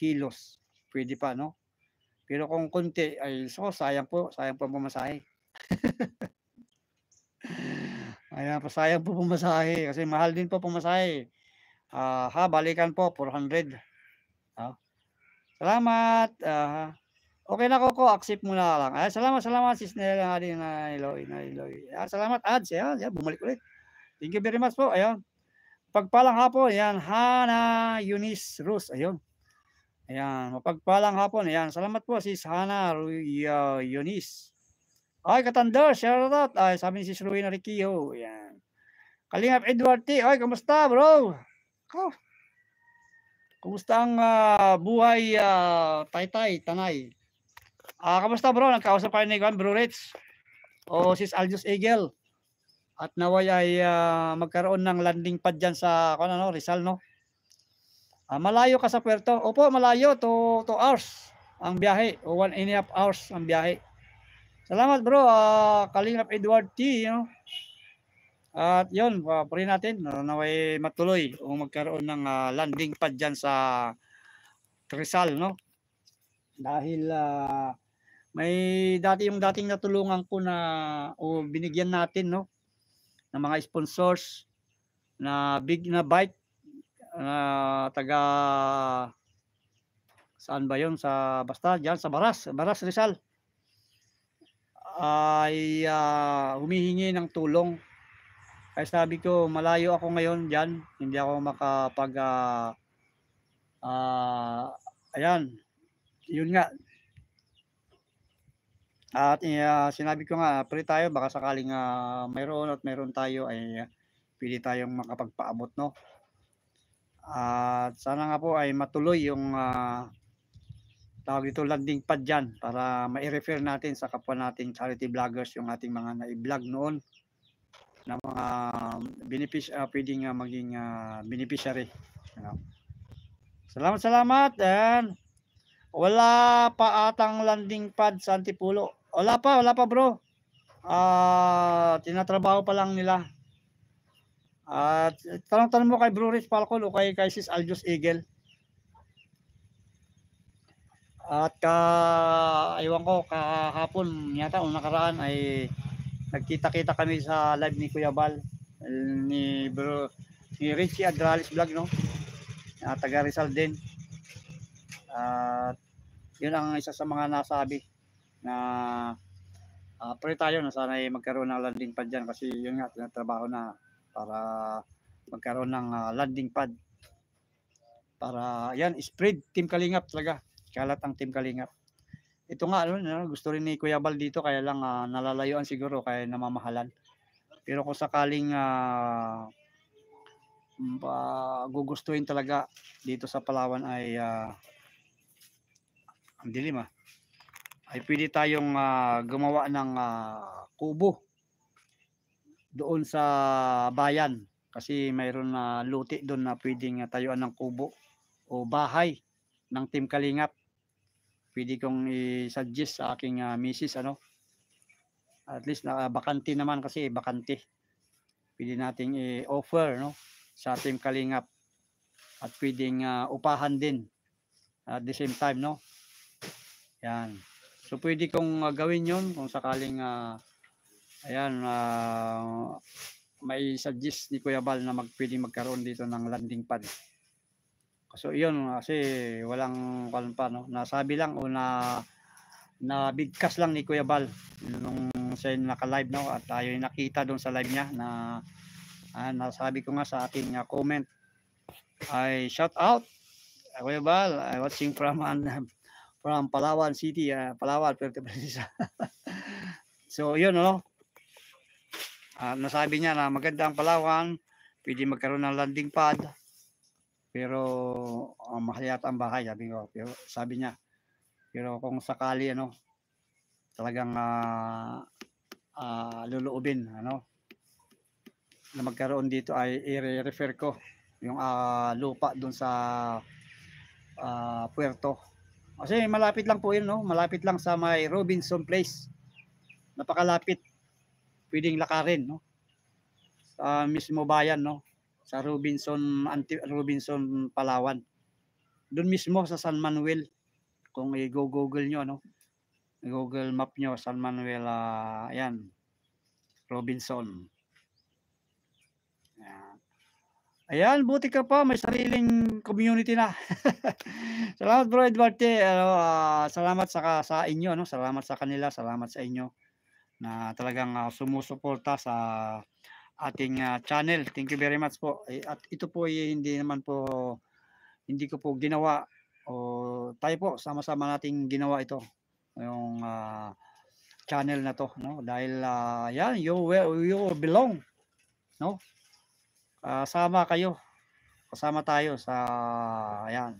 kilos. Pwede pa, no? Pero kung konti ay so sayang po, sayang po pamasahe. Ayan, pasayang po pumasahe kasi mahal din po pumasahe. Uh, ha, balikan po, 400. Uh, ah, salamat. Uh, okay na ko, accept mo na lang. Ay, ah, salamat, salamat sis Nela ah, din na Eloy, na Eloy. Ayan, salamat ads. Ayan, ayan, bumalik ulit. Thank you very much po. Ayan. Pagpalang hapon, ayan, Hana Eunice Rus. Ayan. Ayan, mapagpalang hapon. Ayan, salamat po sis Hana Eunice. Ay, Katandor, shout out. Ay, sabi ni si Sherwin Arikiho. Yan. Kalingap Edward T. Ay, kamusta bro? Oh. Kumusta ang uh, buhay uh, taytay, tanay? Ah, uh, kamusta bro? Nagkausap kayo ni Juan Bro Rich o sis Aljus Eagle. At naway ay uh, magkaroon ng landing pad dyan sa kung ano, Rizal, no? Uh, malayo ka sa Puerto? Opo, malayo. 2 hours ang biyahe. O 1 and a half hours ang biyahe. Salamat bro, uh, Kalingap Edward T. You know? At yun, uh, ah, pray natin uh, ah, naway matuloy o magkaroon ng uh, landing pad dyan sa Rizal, no? Dahil uh, may dati yung dating natulungan ko na o binigyan natin, no? ng mga sponsors na big na bike na uh, taga saan ba yon sa basta diyan sa Baras, Baras Rizal ay uh, humihingi ng tulong. Kaya sabi ko, malayo ako ngayon dyan. Hindi ako makapag... Uh, uh, ayan. Yun nga. At uh, sinabi ko nga, pwede tayo, baka sakaling uh, mayroon at mayroon tayo, ay uh, pwede tayong makapagpaabot, no? At uh, sana nga po ay matuloy yung uh, tawag ito landing pad dyan para ma-refer natin sa kapwa nating charity vloggers yung ating mga na-vlog noon na mga benefic uh, pwedeng uh, maging uh, beneficiary you know. salamat salamat and wala pa atang landing pad sa Antipulo wala pa wala pa bro uh, tinatrabaho pa lang nila at uh, tanong-tanong mo kay Bro Rich Falcon o kay, kay Sis Aljos Eagle at ka, aywan ko, kahapon yata o nakaraan ay nagkita-kita kami sa live ni Kuya Bal, ni, bro, ni Richie Adralis Vlog, no? Uh, taga Rizal din. At uh, yun ang isa sa mga nasabi na uh, pray tayo na sana ay magkaroon ng landing pad diyan kasi yun nga, tinatrabaho na para magkaroon ng uh, landing pad. Para, yan, spread Team Kalingap talaga. Kalat ang Team Kalingap. Ito nga, ano, ano, gusto rin ni Kuya Bal dito, kaya lang uh, nalalayuan siguro, kaya namamahalan. Pero kung sakaling uh, uh, gugustuhin talaga dito sa Palawan ay uh, ang dilim ay pwede tayong uh, gumawa ng uh, kubo doon sa bayan kasi mayroon na uh, luti doon na pwedeng tayuan ng kubo o bahay ng Team Kalingap pwede kong i-suggest sa aking uh, misis ano at least na uh, bakante naman kasi bakante pwede nating i-offer no sa ating kalingap at pwedeng uh, upahan din at the same time no yan so pwede kong uh, gawin yon kung sakaling uh, ayan uh, may suggest ni Kuya Bal na magpwede magkaroon dito ng landing pad So iyon kasi walang kan pa no. Nasabi lang o na nabigkas lang ni Kuya Bal nung siya naka-live no at tayo yung nakita doon sa live niya na ah, nasabi ko nga sa akin uh, ah, comment ay shout out Kuya Bal I watching from uh, from Palawan City uh, Palawan Puerto Princesa so yun no uh, nasabi niya na maganda ang Palawan pwede magkaroon ng landing pad pero ang um, mahal ang bahay, sabi ko. Pero sabi niya, pero kung sakali ano, talagang uh, uh, luluubin ano na magkaroon dito ay i-refer ko yung uh, lupa doon sa uh, puerto. Kasi malapit lang po yun, no? malapit lang sa may Robinson Place. Napakalapit. Pwedeng lakarin, no? Sa mismo bayan, no? sa Robinson Anti Robinson Palawan. Doon mismo sa San Manuel kung i-google nyo no. Google map nyo San Manuel uh, ayan. Robinson. Ayan. buti ka pa, may sariling community na. salamat bro Edward, ano, uh, salamat sa sa inyo, no? salamat sa kanila, salamat sa inyo na talagang uh, sumusuporta sa ating uh, channel. Thank you very much po. Eh, at ito po ay hindi naman po hindi ko po ginawa o tayo po sama-sama nating ginawa ito yung uh, channel na to no dahil uh, yan you where you belong no uh, kayo kasama tayo sa ayan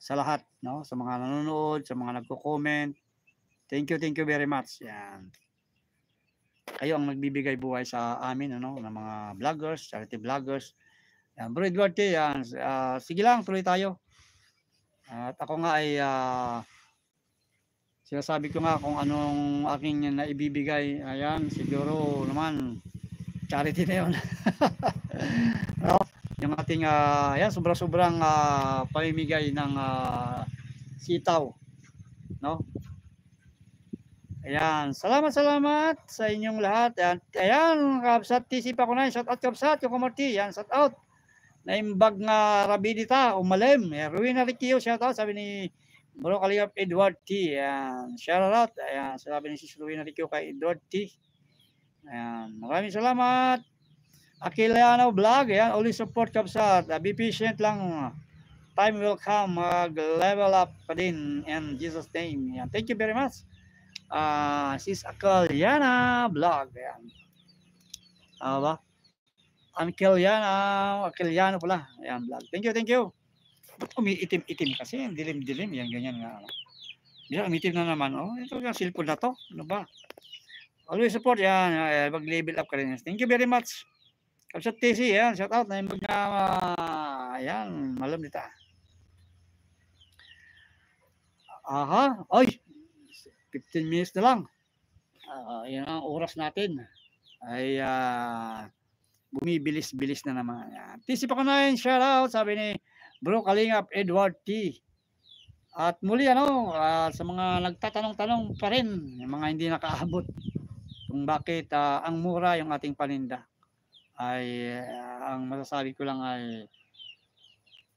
sa lahat no sa mga nanonood sa mga nagko-comment thank you thank you very much yan kayo ang nagbibigay buhay sa amin ano ng mga vloggers, charity vloggers. Yan, Bro Duarte, yan. Uh, sige lang, tuloy tayo. At ako nga ay uh, sinasabi ko nga kung anong aking naibibigay. Ayan, siguro naman charity na yun. no? Yung ating, uh, ayan, sobra-sobrang uh, pamimigay ng uh, sitaw. No? Ayan, salamat salamat sa inyong lahat. Ayan, ayan Kabsat TC pa ko na. Shout out Kabsat, yung kumarti. Ayan, shout out. Na imbag nga Rabidita, umalim. na Rikio, shout out. Sabi ni Bro Kalingap Edward T. Ayan, shout out. Ayan, sabi ni Sis Ruina Rikio kay Edward T. Ayan, maraming salamat. Akiliano Vlog, ayan, always support Kabsat. Be patient lang. Time will come, mag-level up pa din. In Jesus' name. Ayan, thank you very much uh, Sis Akeliana Vlog. Ayan. Tama ah, ba? Uncle Yana, Akeliana pala. Ayan, vlog. Thank you, thank you. Ba't umiitim-itim kasi? Dilim-dilim. Yan, ganyan nga. Yan, umiitim na naman. Oh, ito yung cellphone na to. Ano ba? Always support. Yan. Ayan, mag-level up ka rin. Thank you very much. Kapsat TC. Yan, shout out. Na yung mga, uh, ayan, malam nita. Aha. Ay, 15 minutes na lang. Uh, yan ang oras natin. Ay uh, bumibilis-bilis na naman. Yan. ko na yun, shout out, sabi ni Bro Kalingap Edward T. At muli ano, uh, sa mga nagtatanong-tanong pa rin, yung mga hindi nakaabot kung bakit uh, ang mura yung ating paninda ay uh, ang masasabi ko lang ay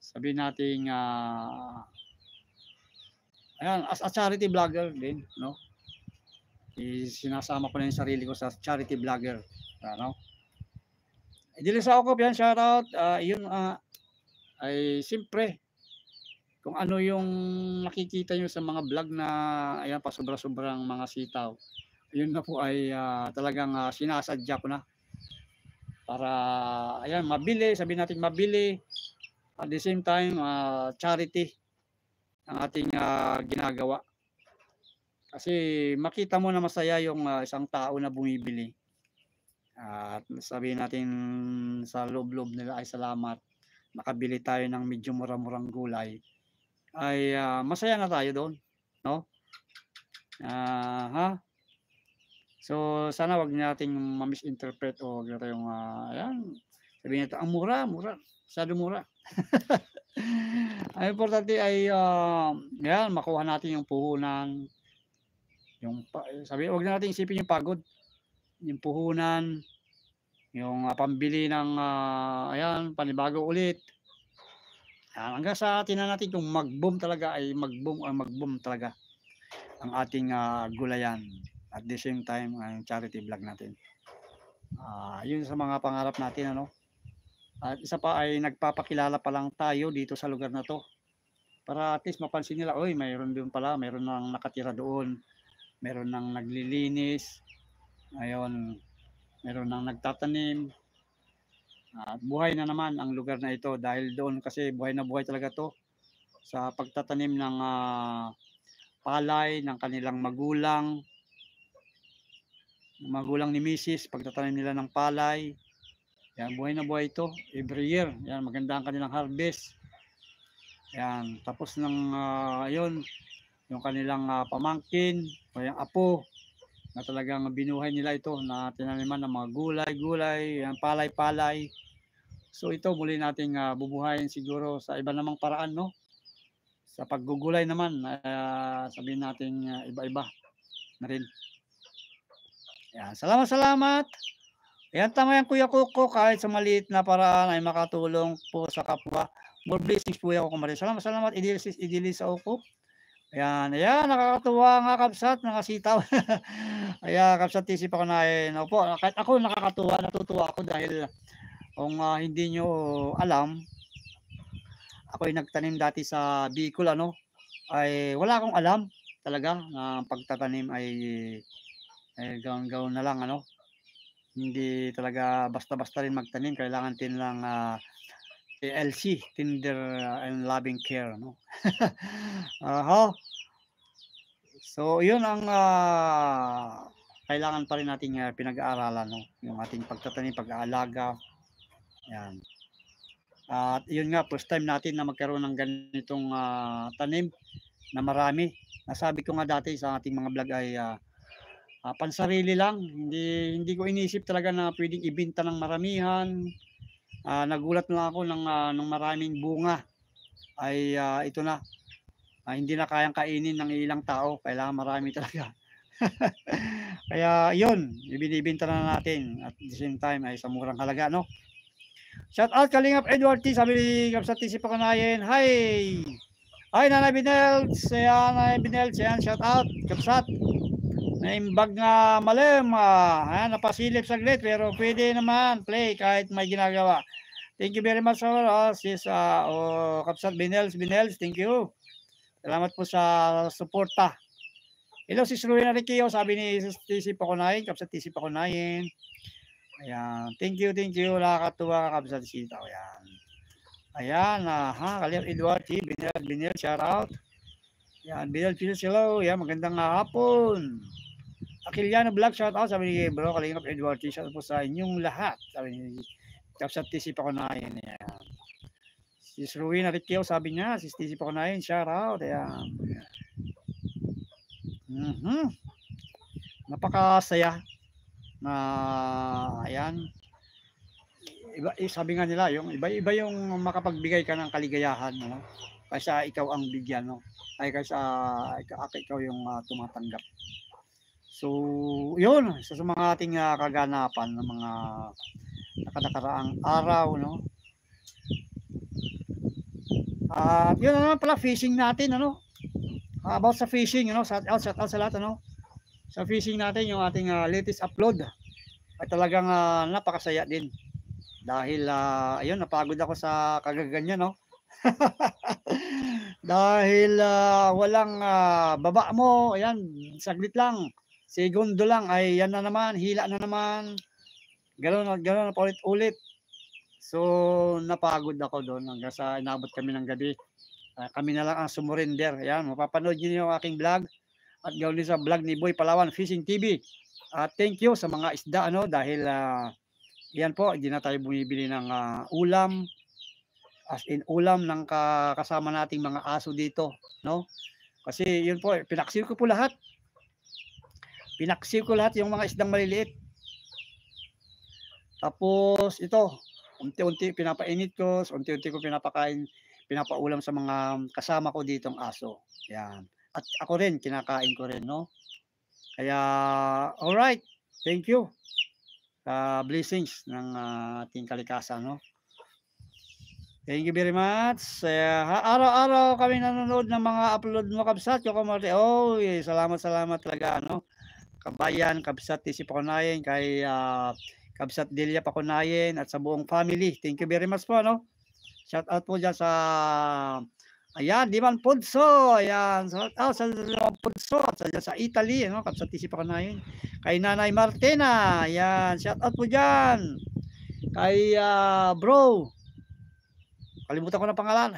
sabi nating uh, Ayan, as a charity vlogger din, no? I, sinasama ko na yung sarili ko sa charity vlogger, ano? Idilisa eh, ako, yan, shout out. Uh, ah, yun, uh, ay siyempre, kung ano yung nakikita nyo sa mga vlog na, ayan, pa sobra-sobrang mga sitaw. Yun na po ay uh, talagang uh, sinasadya ko na. Para, ayan, mabili, sabi natin mabili. At the same time, uh, charity ang ating uh, ginagawa. Kasi makita mo na masaya yung uh, isang tao na bumibili. At uh, sabihin natin sa loob-loob nila ay salamat. Nakabili tayo ng medyo mura-murang gulay. Ay uh, masaya na tayo doon. No? Uh, ha? So sana wag nating ma-misinterpret o ganito yung uh, ayan. Sabi natin, ang mura, mura. Masyado mura. Ang importante ay uh, yan, makuha natin yung puhunan. Yung sabi, wag na natin isipin yung pagod, yung puhunan, yung uh, pambili ng uh, ayan, panibago ulit. Yan, ah, hanggang sa tinan natin kung mag-boom talaga ay mag-boom or mag-boom talaga ang ating uh, gulayan at the same time ang charity vlog natin. Uh, yun sa mga pangarap natin ano at isa pa ay nagpapakilala pa lang tayo dito sa lugar na to. Para at least mapansin nila, oy, mayroon din pala, mayroon nang nakatira doon. Mayroon nang naglilinis. Ayun, mayroon nang nagtatanim. At buhay na naman ang lugar na ito dahil doon kasi buhay na buhay talaga to sa pagtatanim ng uh, palay ng kanilang magulang magulang ni Mrs. pagtatanim nila ng palay yan, buhay na buhay ito. Every year. Yan, maganda ang kanilang harvest. Yan, tapos ng uh, yung kanilang uh, pamangkin, o yung apo, na talagang binuhay nila ito, na tinaniman ng mga gulay-gulay, palay-palay. So ito, muli nating uh, bubuhayin siguro sa iba namang paraan, no? Sa paggugulay naman, uh, sabihin natin uh, iba-iba na rin. Yan, salamat, salamat! Yan tama yan Kuya Kuko kahit sa maliit na paraan ay makatulong po sa kapwa. More blessings po yan Kuko Salamat, salamat. Idilis, idilis sa Kuko. Ayan, ayan, nakakatuwa nga kapsat, nakasitaw. ayan, kapsat tisip ako na eh, no, kahit ako nakakatuwa, natutuwa ako dahil kung uh, hindi nyo alam, ako ay nagtanim dati sa Bicol, ano, ay wala akong alam talaga na pagtatanim ay, ay gawin-gawin na lang, ano hindi talaga basta-basta rin magtanim kailangan din lang uh, ah, LC tender ah, and loving care no uh, so yun ang uh, kailangan pa rin nating uh, pinag-aaralan no yung ating pagtatanim pag-aalaga yan at uh, yun nga first time natin na magkaroon ng ganitong uh, tanim na marami nasabi ko nga dati sa ating mga vlog ay uh, uh, pansarili lang. Hindi, hindi ko inisip talaga na pwedeng ibinta ng maramihan. Uh, nagulat na ako ng, uh, ah, ng maraming bunga. Ay uh, ito na. Uh, hindi na kayang kainin ng ilang tao. Kailangan marami talaga. Kaya yun, ibinibinta na natin at the same time ay sa murang halaga, no? Shout out Kalingap Edward T. Sabi ni Kapsati si Pakanayan. Hi! Hi, Nanay Binel. Siya, Nanay Binel. Siya, shout out. Kapsat imbag na malem Ah, napasilip saglit pero pwede naman play kahit may ginagawa. Thank you very much for all. Ah, sis, uh, oh, Kapsat Binels, Binels, thank you. Salamat po sa suporta. Hello, sis Rowena Riccio. Sabi ni sis TC Pakunayin, Kapsat TC Pakunayin. Ayan. Thank you, thank you. Nakakatuwa ka, Kapsat Sita. Ayan. Ayan, uh, ha, Kalir Edward T. Binel, Binel, shout out. Yan, Binel Fields, hello. Yan, magandang hapon. Aquiliano Black, shout out. Sabi ni bro, Kalingap Edward, shout out po sa inyong lahat. Sabi ni, tapos at tisip ako na yun. Yeah. Si Ruina Rikyo, sabi niya, si tisip ako na yun, shout out. Yeah. Mm-hmm. Napakasaya na ayan. Iba, eh, sabi nga nila, yung iba-iba yung makapagbigay ka ng kaligayahan. no? Kaysa ikaw ang bigyan. No? Ay kaysa ikaw, ikaw yung uh, tumatanggap. So, yun, isa sa mga ating uh, kaganapan ng mga nakatakaraang araw, no? At uh, yun naman pala, fishing natin, ano? Ah, about sa fishing, you know, shout out, shout out sa lahat, ano? Sa fishing natin, yung ating uh, latest upload ay talagang uh, napakasaya din. Dahil, uh, ayun, napagod ako sa kagaganya, no? Dahil uh, walang uh, baba mo, ayan, saglit lang segundo lang ay yan na naman, hila na naman. Ganun at ganun, paulit-ulit. So, napagod ako doon hanggang sa inabot kami ng gabi. Uh, kami na lang ang sumurrender. Ayan, mapapanood niyo yung aking vlog at gawin sa vlog ni Boy Palawan Fishing TV. At uh, thank you sa mga isda ano dahil uh, yan po, hindi na tayo bumibili ng uh, ulam as in ulam ng kasama nating mga aso dito, no? Kasi yun po, eh, pinaksir ko po lahat. Pinaksi ko lahat yung mga isdang maliliit. Tapos ito, unti-unti pinapainit ko, unti-unti ko pinapakain, pinapaulam sa mga kasama ko ditong aso. Yan. At ako rin, kinakain ko rin, no? Kaya, all right. Thank you. Sa uh, blessings ng uh, ating kalikasan, no? Thank you very much. Uh, araw-araw kami nanonood ng mga upload mo, Kabsat. Yung kumarte, oh, salamat, salamat talaga, no? kabayan, Kabsat Tisi Pakunayan, kay uh, Kabsat Delia Pakunayan at sa buong family. Thank you very much po. No? Shout out po dyan sa Ayan, Diman Pudso. Ayan, shout out sa Diman Pudso. sa, sa Italy, no? Kapsat Tisi Pakunayan. Kay Nanay Martina. Ayan, shout out po dyan. Kay uh, bro. Kalimutan ko na pangalan.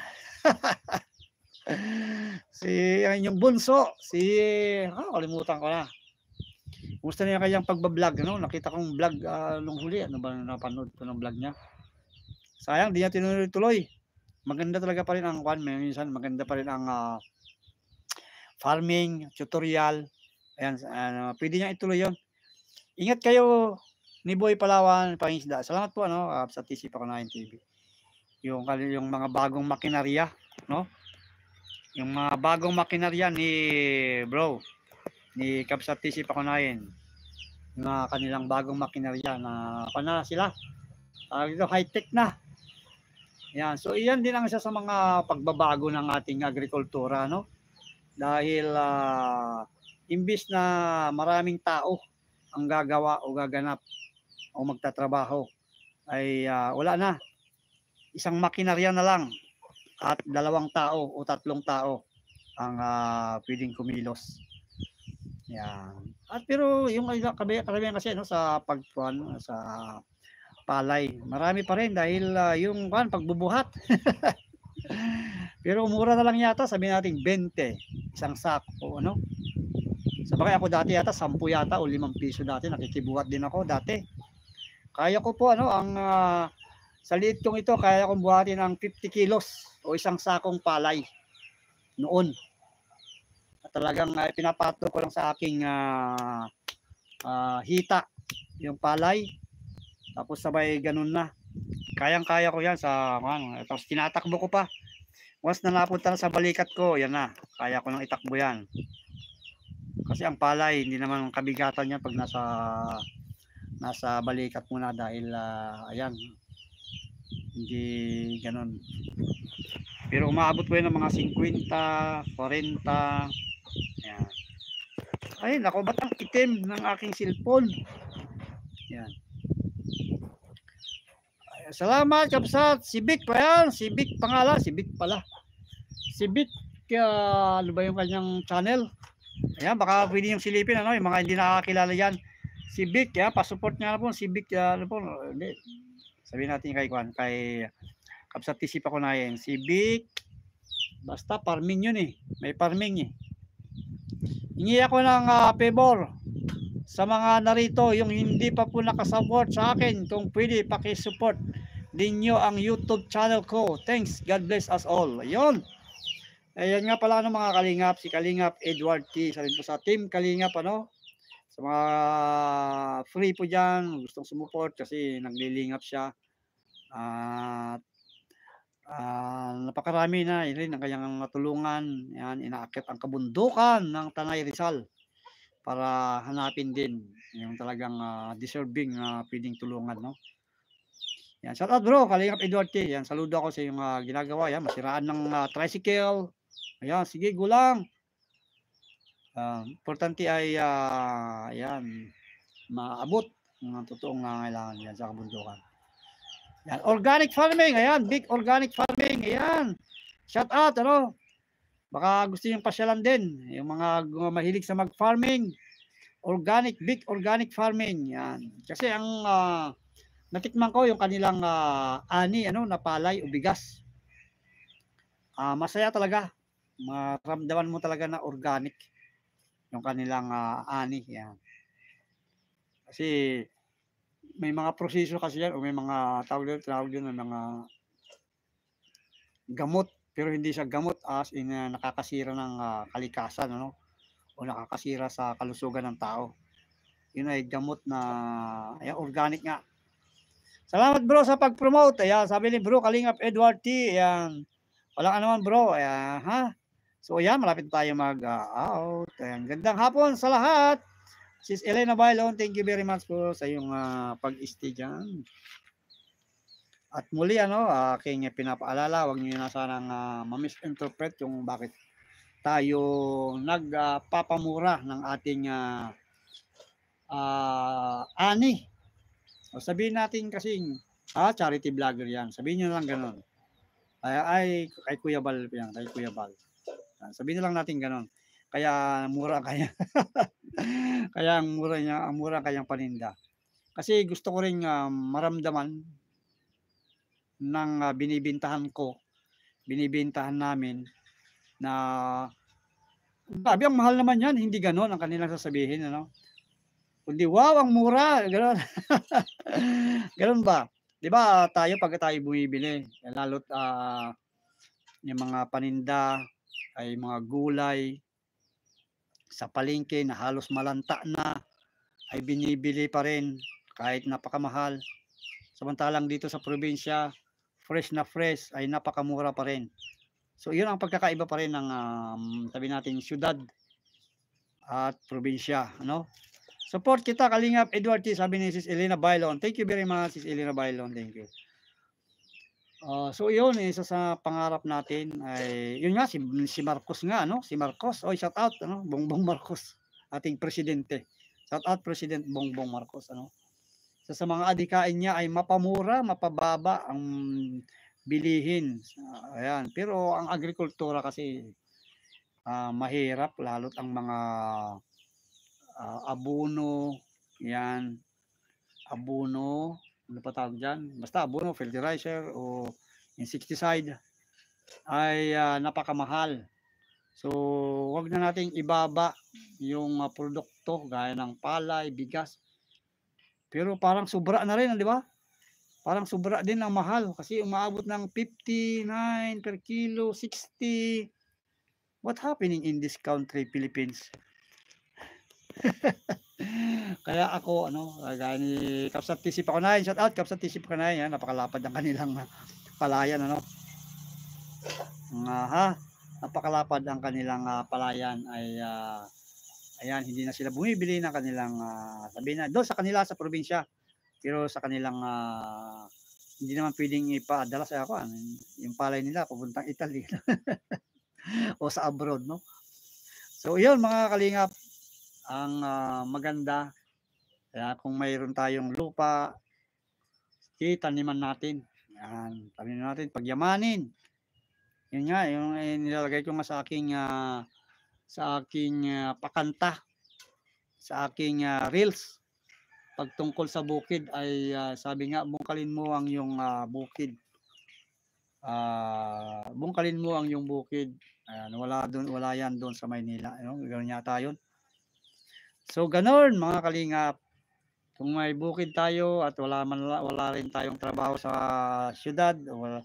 si ang inyong bunso, si oh, kalimutan ko na. Gusto niya kayang pagbablog, no? Nakita kong vlog uh, nung huli. Ano ba napanood ko ng vlog niya? Sayang, di niya tinuloy-tuloy. Maganda talaga pa rin ang kwan. May minsan maganda pa rin ang uh, farming, tutorial. Ayan, ano, uh, pwede niya ituloy yon. Ingat kayo ni Boy Palawan, Pangisda. Salamat po ano, uh, sa TC 9 TV. Yung, yung mga bagong makinarya, no? Yung mga bagong makinarya ni bro ni Kapsat TC Pakunayan yung kanilang bagong makinarya na pa na sila uh, high-tech na yan so iyan din ang isa sa mga pagbabago ng ating agrikultura no dahil uh, imbis na maraming tao ang gagawa o gaganap o magtatrabaho ay uh, wala na isang makinarya na lang at dalawang tao o tatlong tao ang uh, pwedeng kumilos yan. At pero yung karamihan, karamihan kasi no sa pagpuan sa palay. Marami pa rin dahil uh, yung kan pagbubuhat. pero mura na lang yata, sabi natin 20 isang sako ano. Sa Sabagay ako dati yata 10 yata o 5 piso dati nakikibuhat din ako dati. Kaya ko po ano ang uh, sa liit kong ito kaya kong buhatin ng 50 kilos o isang sakong palay noon talagang uh, ah, pinapato ko lang sa aking uh, uh, hita yung palay tapos sabay ganun na kayang-kaya ko yan sa ano, tapos tinatakbo ko pa once na napunta na sa balikat ko yan na kaya ko nang itakbo yan kasi ang palay hindi naman kabigatan niya pag nasa nasa balikat mo na dahil uh, ayan hindi ganun pero umaabot po yun ng mga 50, 40 Ayan. Ay, nako, ba't ang itim ng aking cellphone? Ayan. Ayan. Salamat, kapsat. Si Vic pa yan. Si Vic pangala. Si Vic pala. Si Vic, uh, ano ba yung kanyang channel? Ayan, baka pwede niyong silipin, ano, yung mga hindi nakakilala yan. Si Vic, ya, pasupport niya na po. Si Vic, uh, ano po, hindi. Sabihin natin kay Kwan, kay Kapsat Tisip ako na yan. Si Vic, basta farming yun eh. May farming eh. Hingi ako ng uh, favor sa mga narito, yung hindi pa po nakasupport sa akin, kung pwede pakisupport ninyo ang YouTube channel ko. Thanks. God bless us all. Ayun. Ayan nga pala ano mga kalingap, si Kalingap Edward T. Sabi po sa team Kalingap ano, sa mga free po dyan, gustong sumuport kasi naglilingap siya. At Uh, napakarami na rin ang kanyang natulungan. Yan, inaakit ang kabundukan ng Tanay Rizal para hanapin din yung talagang uh, deserving na uh, pwedeng tulungan. No? Yan, shout out bro, Kalingap Eduarte. Yan, saludo ako sa yung uh, ah, ginagawa. Yan, masiraan ng uh, tricycle. Ayan, sige, gulang. Uh, importante ay uh, yan, maabot ng totoong nangangailangan yan sa kabundukan. Yan, organic farming. Ayan, big organic farming. Ayan. Shout out, ano? Baka gusto nyo pasyalan din. Yung mga mahilig sa mag-farming. Organic, big organic farming. Yan. Kasi ang uh, natikman ko yung kanilang uh, ani, ano, napalay o bigas. Uh, masaya talaga. Maramdaman mo talaga na organic yung kanilang uh, ani. Yan. Kasi may mga proseso kasi yan o may mga tawag doon, tawag doon ng mga gamot pero hindi siya gamot as in uh, nakakasira ng uh, kalikasan ano o nakakasira sa kalusugan ng tao yun ay gamot na ay organic nga salamat bro sa pag-promote ayan sabi ni bro Kalingap Edward T ayan walang anuman bro ayan ha so ayan malapit tayo mag uh, out ayan gandang hapon sa lahat Sis Elena Bailon, thank you very much po sa iyong uh, pag-stay dyan. At muli, ano, aking pinapaalala, wag niyo na sanang uh, ma-misinterpret yung bakit tayo nagpapamura uh, ng ating uh, uh, ani. O sabihin natin kasing, ah, charity vlogger yan. Sabihin nyo lang ganun. Ay, ay, kay Kuya Bal yan, kay Kuya Bal. Sabihin nyo lang natin ganun. Kaya mura kaya. Kaya ang mura niya, ang mura kayang paninda. Kasi gusto ko rin uh, ah, maramdaman ng uh, binibintahan ko, binibintahan namin na sabi ang mahal naman yan, hindi gano'n ang kanilang sasabihin. Ano? Kundi, wow, ang mura. Gano'n. gano'n ba? Di ba ah, tayo pag tayo bumibili, lalo't uh, yung mga paninda, ay mga gulay, sa palengke na halos malanta na ay binibili pa rin kahit napakamahal. Samantalang dito sa probinsya, fresh na fresh ay napakamura pa rin. So yun ang pagkakaiba pa rin ng um, sabi natin syudad at probinsya, ano? Support kita Kalingap Edward T. sabi ni Sis Elena Bailon. Thank you very much Sis Elena Bailon. Thank you. Uh, so yun, eh, isa sa pangarap natin ay, yun nga, si, si Marcos nga, no? Si Marcos, oy, shout out, ano? Bongbong Marcos, ating presidente. Shout out, President Bongbong Marcos, ano? Isa sa mga adikain niya ay mapamura, mapababa ang bilihin. Uh, ayan. Pero ang agrikultura kasi uh, mahirap, lalo't ang mga uh, ah, abuno, yan, abuno, ano dyan, basta abono, fertilizer o insecticide ay uh, napakamahal. So, wag na nating ibaba yung uh, produkto gaya ng palay, bigas. Pero parang sobra na rin, ah, di ba? Parang sobra din ang mahal kasi umaabot ng 59 per kilo, 60. What happening in this country, Philippines? Kaya ako, ano, gaya ni Kapsat Tisip ako na, shout out Kapsat Tisip ko na, yan, ah, napakalapad ng kanilang ah, palayan, ano. Uh, ha, napakalapad ang kanilang uh, palayan ay uh, ayan, hindi na sila bumibili ng kanilang uh, sabihin na doon sa kanila sa probinsya. Pero sa kanilang uh, hindi naman pwedeng ipaadala sa ako ano, yung palay nila pupuntang Italy o sa abroad no so yun mga kalingap ang uh, maganda. Kaya kung mayroon tayong lupa, itaniman natin. Yan, taniman natin, pagyamanin. Yun nga, yung eh, nilalagay ko nga sa aking uh, sa aking uh, pakanta, sa aking uh, reels. Pagtungkol sa bukid ay uh, sabi nga, bungkalin mo ang yung uh, bukid. Uh, bungkalin mo ang yung bukid. Ayan, wala doon, wala yan doon sa Maynila. Yung ganyan tayo yun. So ganon mga kalingap. Kung may bukid tayo at wala man wala rin tayong trabaho sa syudad o wala,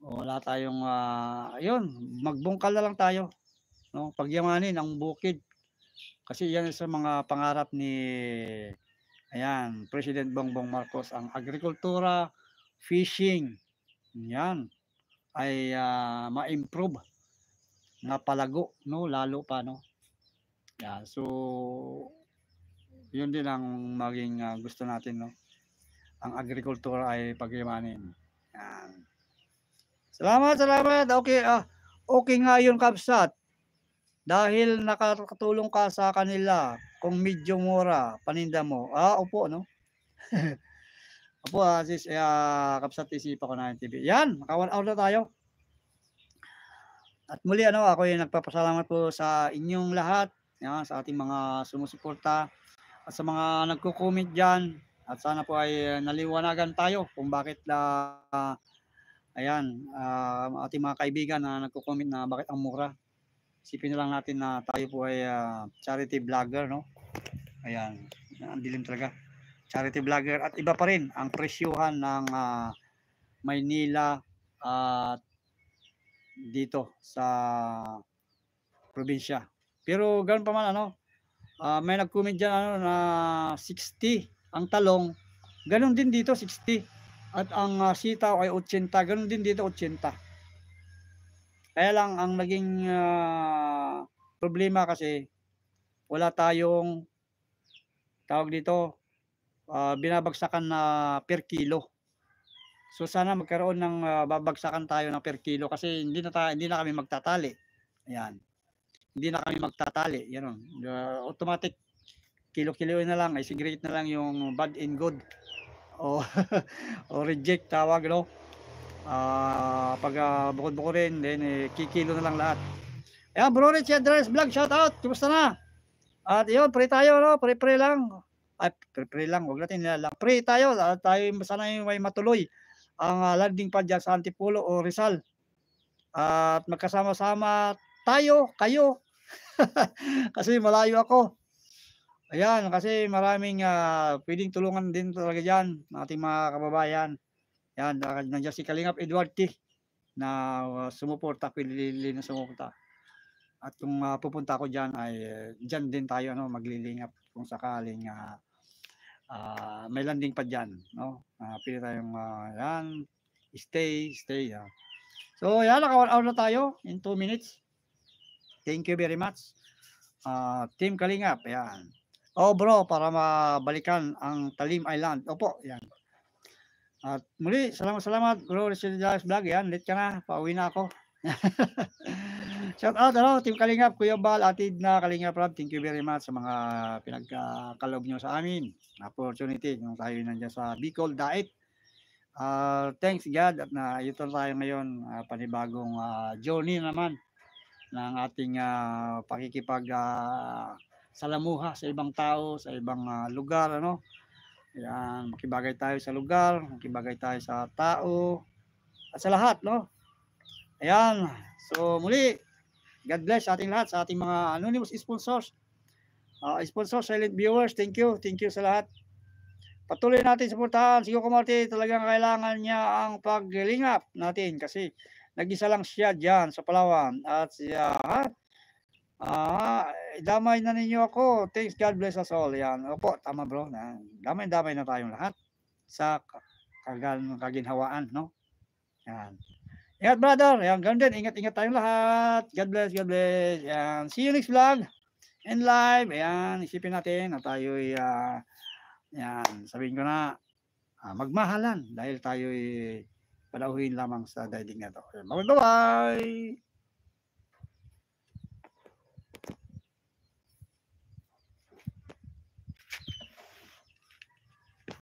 wala tayong uh, ayun, magbungkal na lang tayo. No, pagyamanin ang bukid. Kasi yan sa mga pangarap ni ayan, President Bongbong Marcos ang agrikultura, fishing. Yan ay uh, ma-improve na palago no lalo pa no Yeah, so yun din ang maging uh, gusto natin no. Ang agriculture ay pagyamanin. Yan. Salamat, salamat. Okay, ah, okay nga yun, Kapsat. Dahil nakatulong ka sa kanila kung medyo mura, paninda mo. Ah, opo, no? opo, ah, sis, ah, Kapsat, isipa ko na yung TV. Yan, naka out na tayo. At muli, ano, ako ay nagpapasalamat po sa inyong lahat yeah, sa ating mga sumusuporta at sa mga nagko-comment diyan at sana po ay eh, naliwanagan tayo kung bakit uh, ayan uh, ating mga kaibigan na nagko-comment na bakit ang mura. Isipin na lang natin na tayo po ay uh, charity vlogger no. Ayan, ang dilim talaga. Charity vlogger at iba pa rin ang presyuhan ng uh, Maynila at uh, dito sa probinsya pero ganun pa man ano, uh, may nag-comment dyan ano, na 60 ang talong. Ganun din dito 60. At ang uh, sitaw ay 80. Ganun din dito 80. Kaya lang ang naging uh, problema kasi wala tayong tawag dito uh, binabagsakan na per kilo. So sana magkaroon ng uh, babagsakan tayo ng per kilo kasi hindi na tayo, hindi na kami magtatali. Ayan hindi na kami magtatali. Yan know, automatic kilo-kilo na lang, ay segregate na lang yung bad and good o, o reject tawag no. Uh, pag uh, bukod-bukod rin, then eh, kikilo na lang lahat. Ayan, bro Rich Andres Vlog, shout out. Kumusta na? At yun, pre tayo, no? Pre-pre lang. Ay, pre-pre lang. Huwag natin nilalang. Pre tayo. Uh, tayo sana yung may matuloy ang uh, landing pad dyan sa Antipolo o Rizal. Uh, at magkasama-sama tayo, kayo, kasi malayo ako. Ayan, kasi maraming uh, pwedeng tulungan din talaga dyan ng ating mga kababayan. Yan, ah, nandiyan si Kalingap Edward na uh, sumuporta, pilili na sumuporta. At kung uh, pupunta ko dyan, ay uh, dyan din tayo ano, maglilingap kung sakaling uh, uh, may landing pa dyan. No? Uh, pili tayong uh, yan, stay, stay. Uh. So yan, naka one hour na tayo in two minutes. Thank you very much. Uh, Team Kalingap, yan. Oh bro, para mabalikan ang Talim Island. Opo, yan. At muli, salamat-salamat bro, Resident Dallas Vlog. Yan, late ka na. Pauwi na ako. Shout out, hello, ano, Team Kalingap, Kuya Bal, atid na Kalingap Rob. Thank you very much sa mga pinagkakalob nyo sa amin. Opportunity, nung tayo nandiyan sa Bicol Diet. Uh, ah, thanks God at na ito tayo ngayon, uh, panibagong uh, journey naman ng ating uh, pakikipag uh, salamuha sa ibang tao, sa ibang uh, lugar, ano. Yan, makibagay tayo sa lugar, makibagay tayo sa tao, at sa lahat, no? Ayan, so muli, God bless sa ating lahat, sa ating mga anonymous sponsors, uh, sponsors, silent viewers, thank you, thank you sa lahat. Patuloy natin suportahan si Coco Marte, talagang kailangan niya ang paglilingap natin kasi Nag-isa lang siya diyan sa Palawan at siya uh, ah, damay na ninyo ako. Thanks God bless us all. Yan. Opo, tama bro. Damay-damay na tayong lahat sa kagal kaginhawaan, no? Yan. Ingat brother. Yan, ganun din. Ingat-ingat tayong lahat. God bless, God bless. Yan. See you next vlog and live. Ayan, isipin natin na tayo'y uh, yan, sabihin ko na uh, magmahalan dahil tayo'y Palauhin lamang sa dating na to. Bye-bye!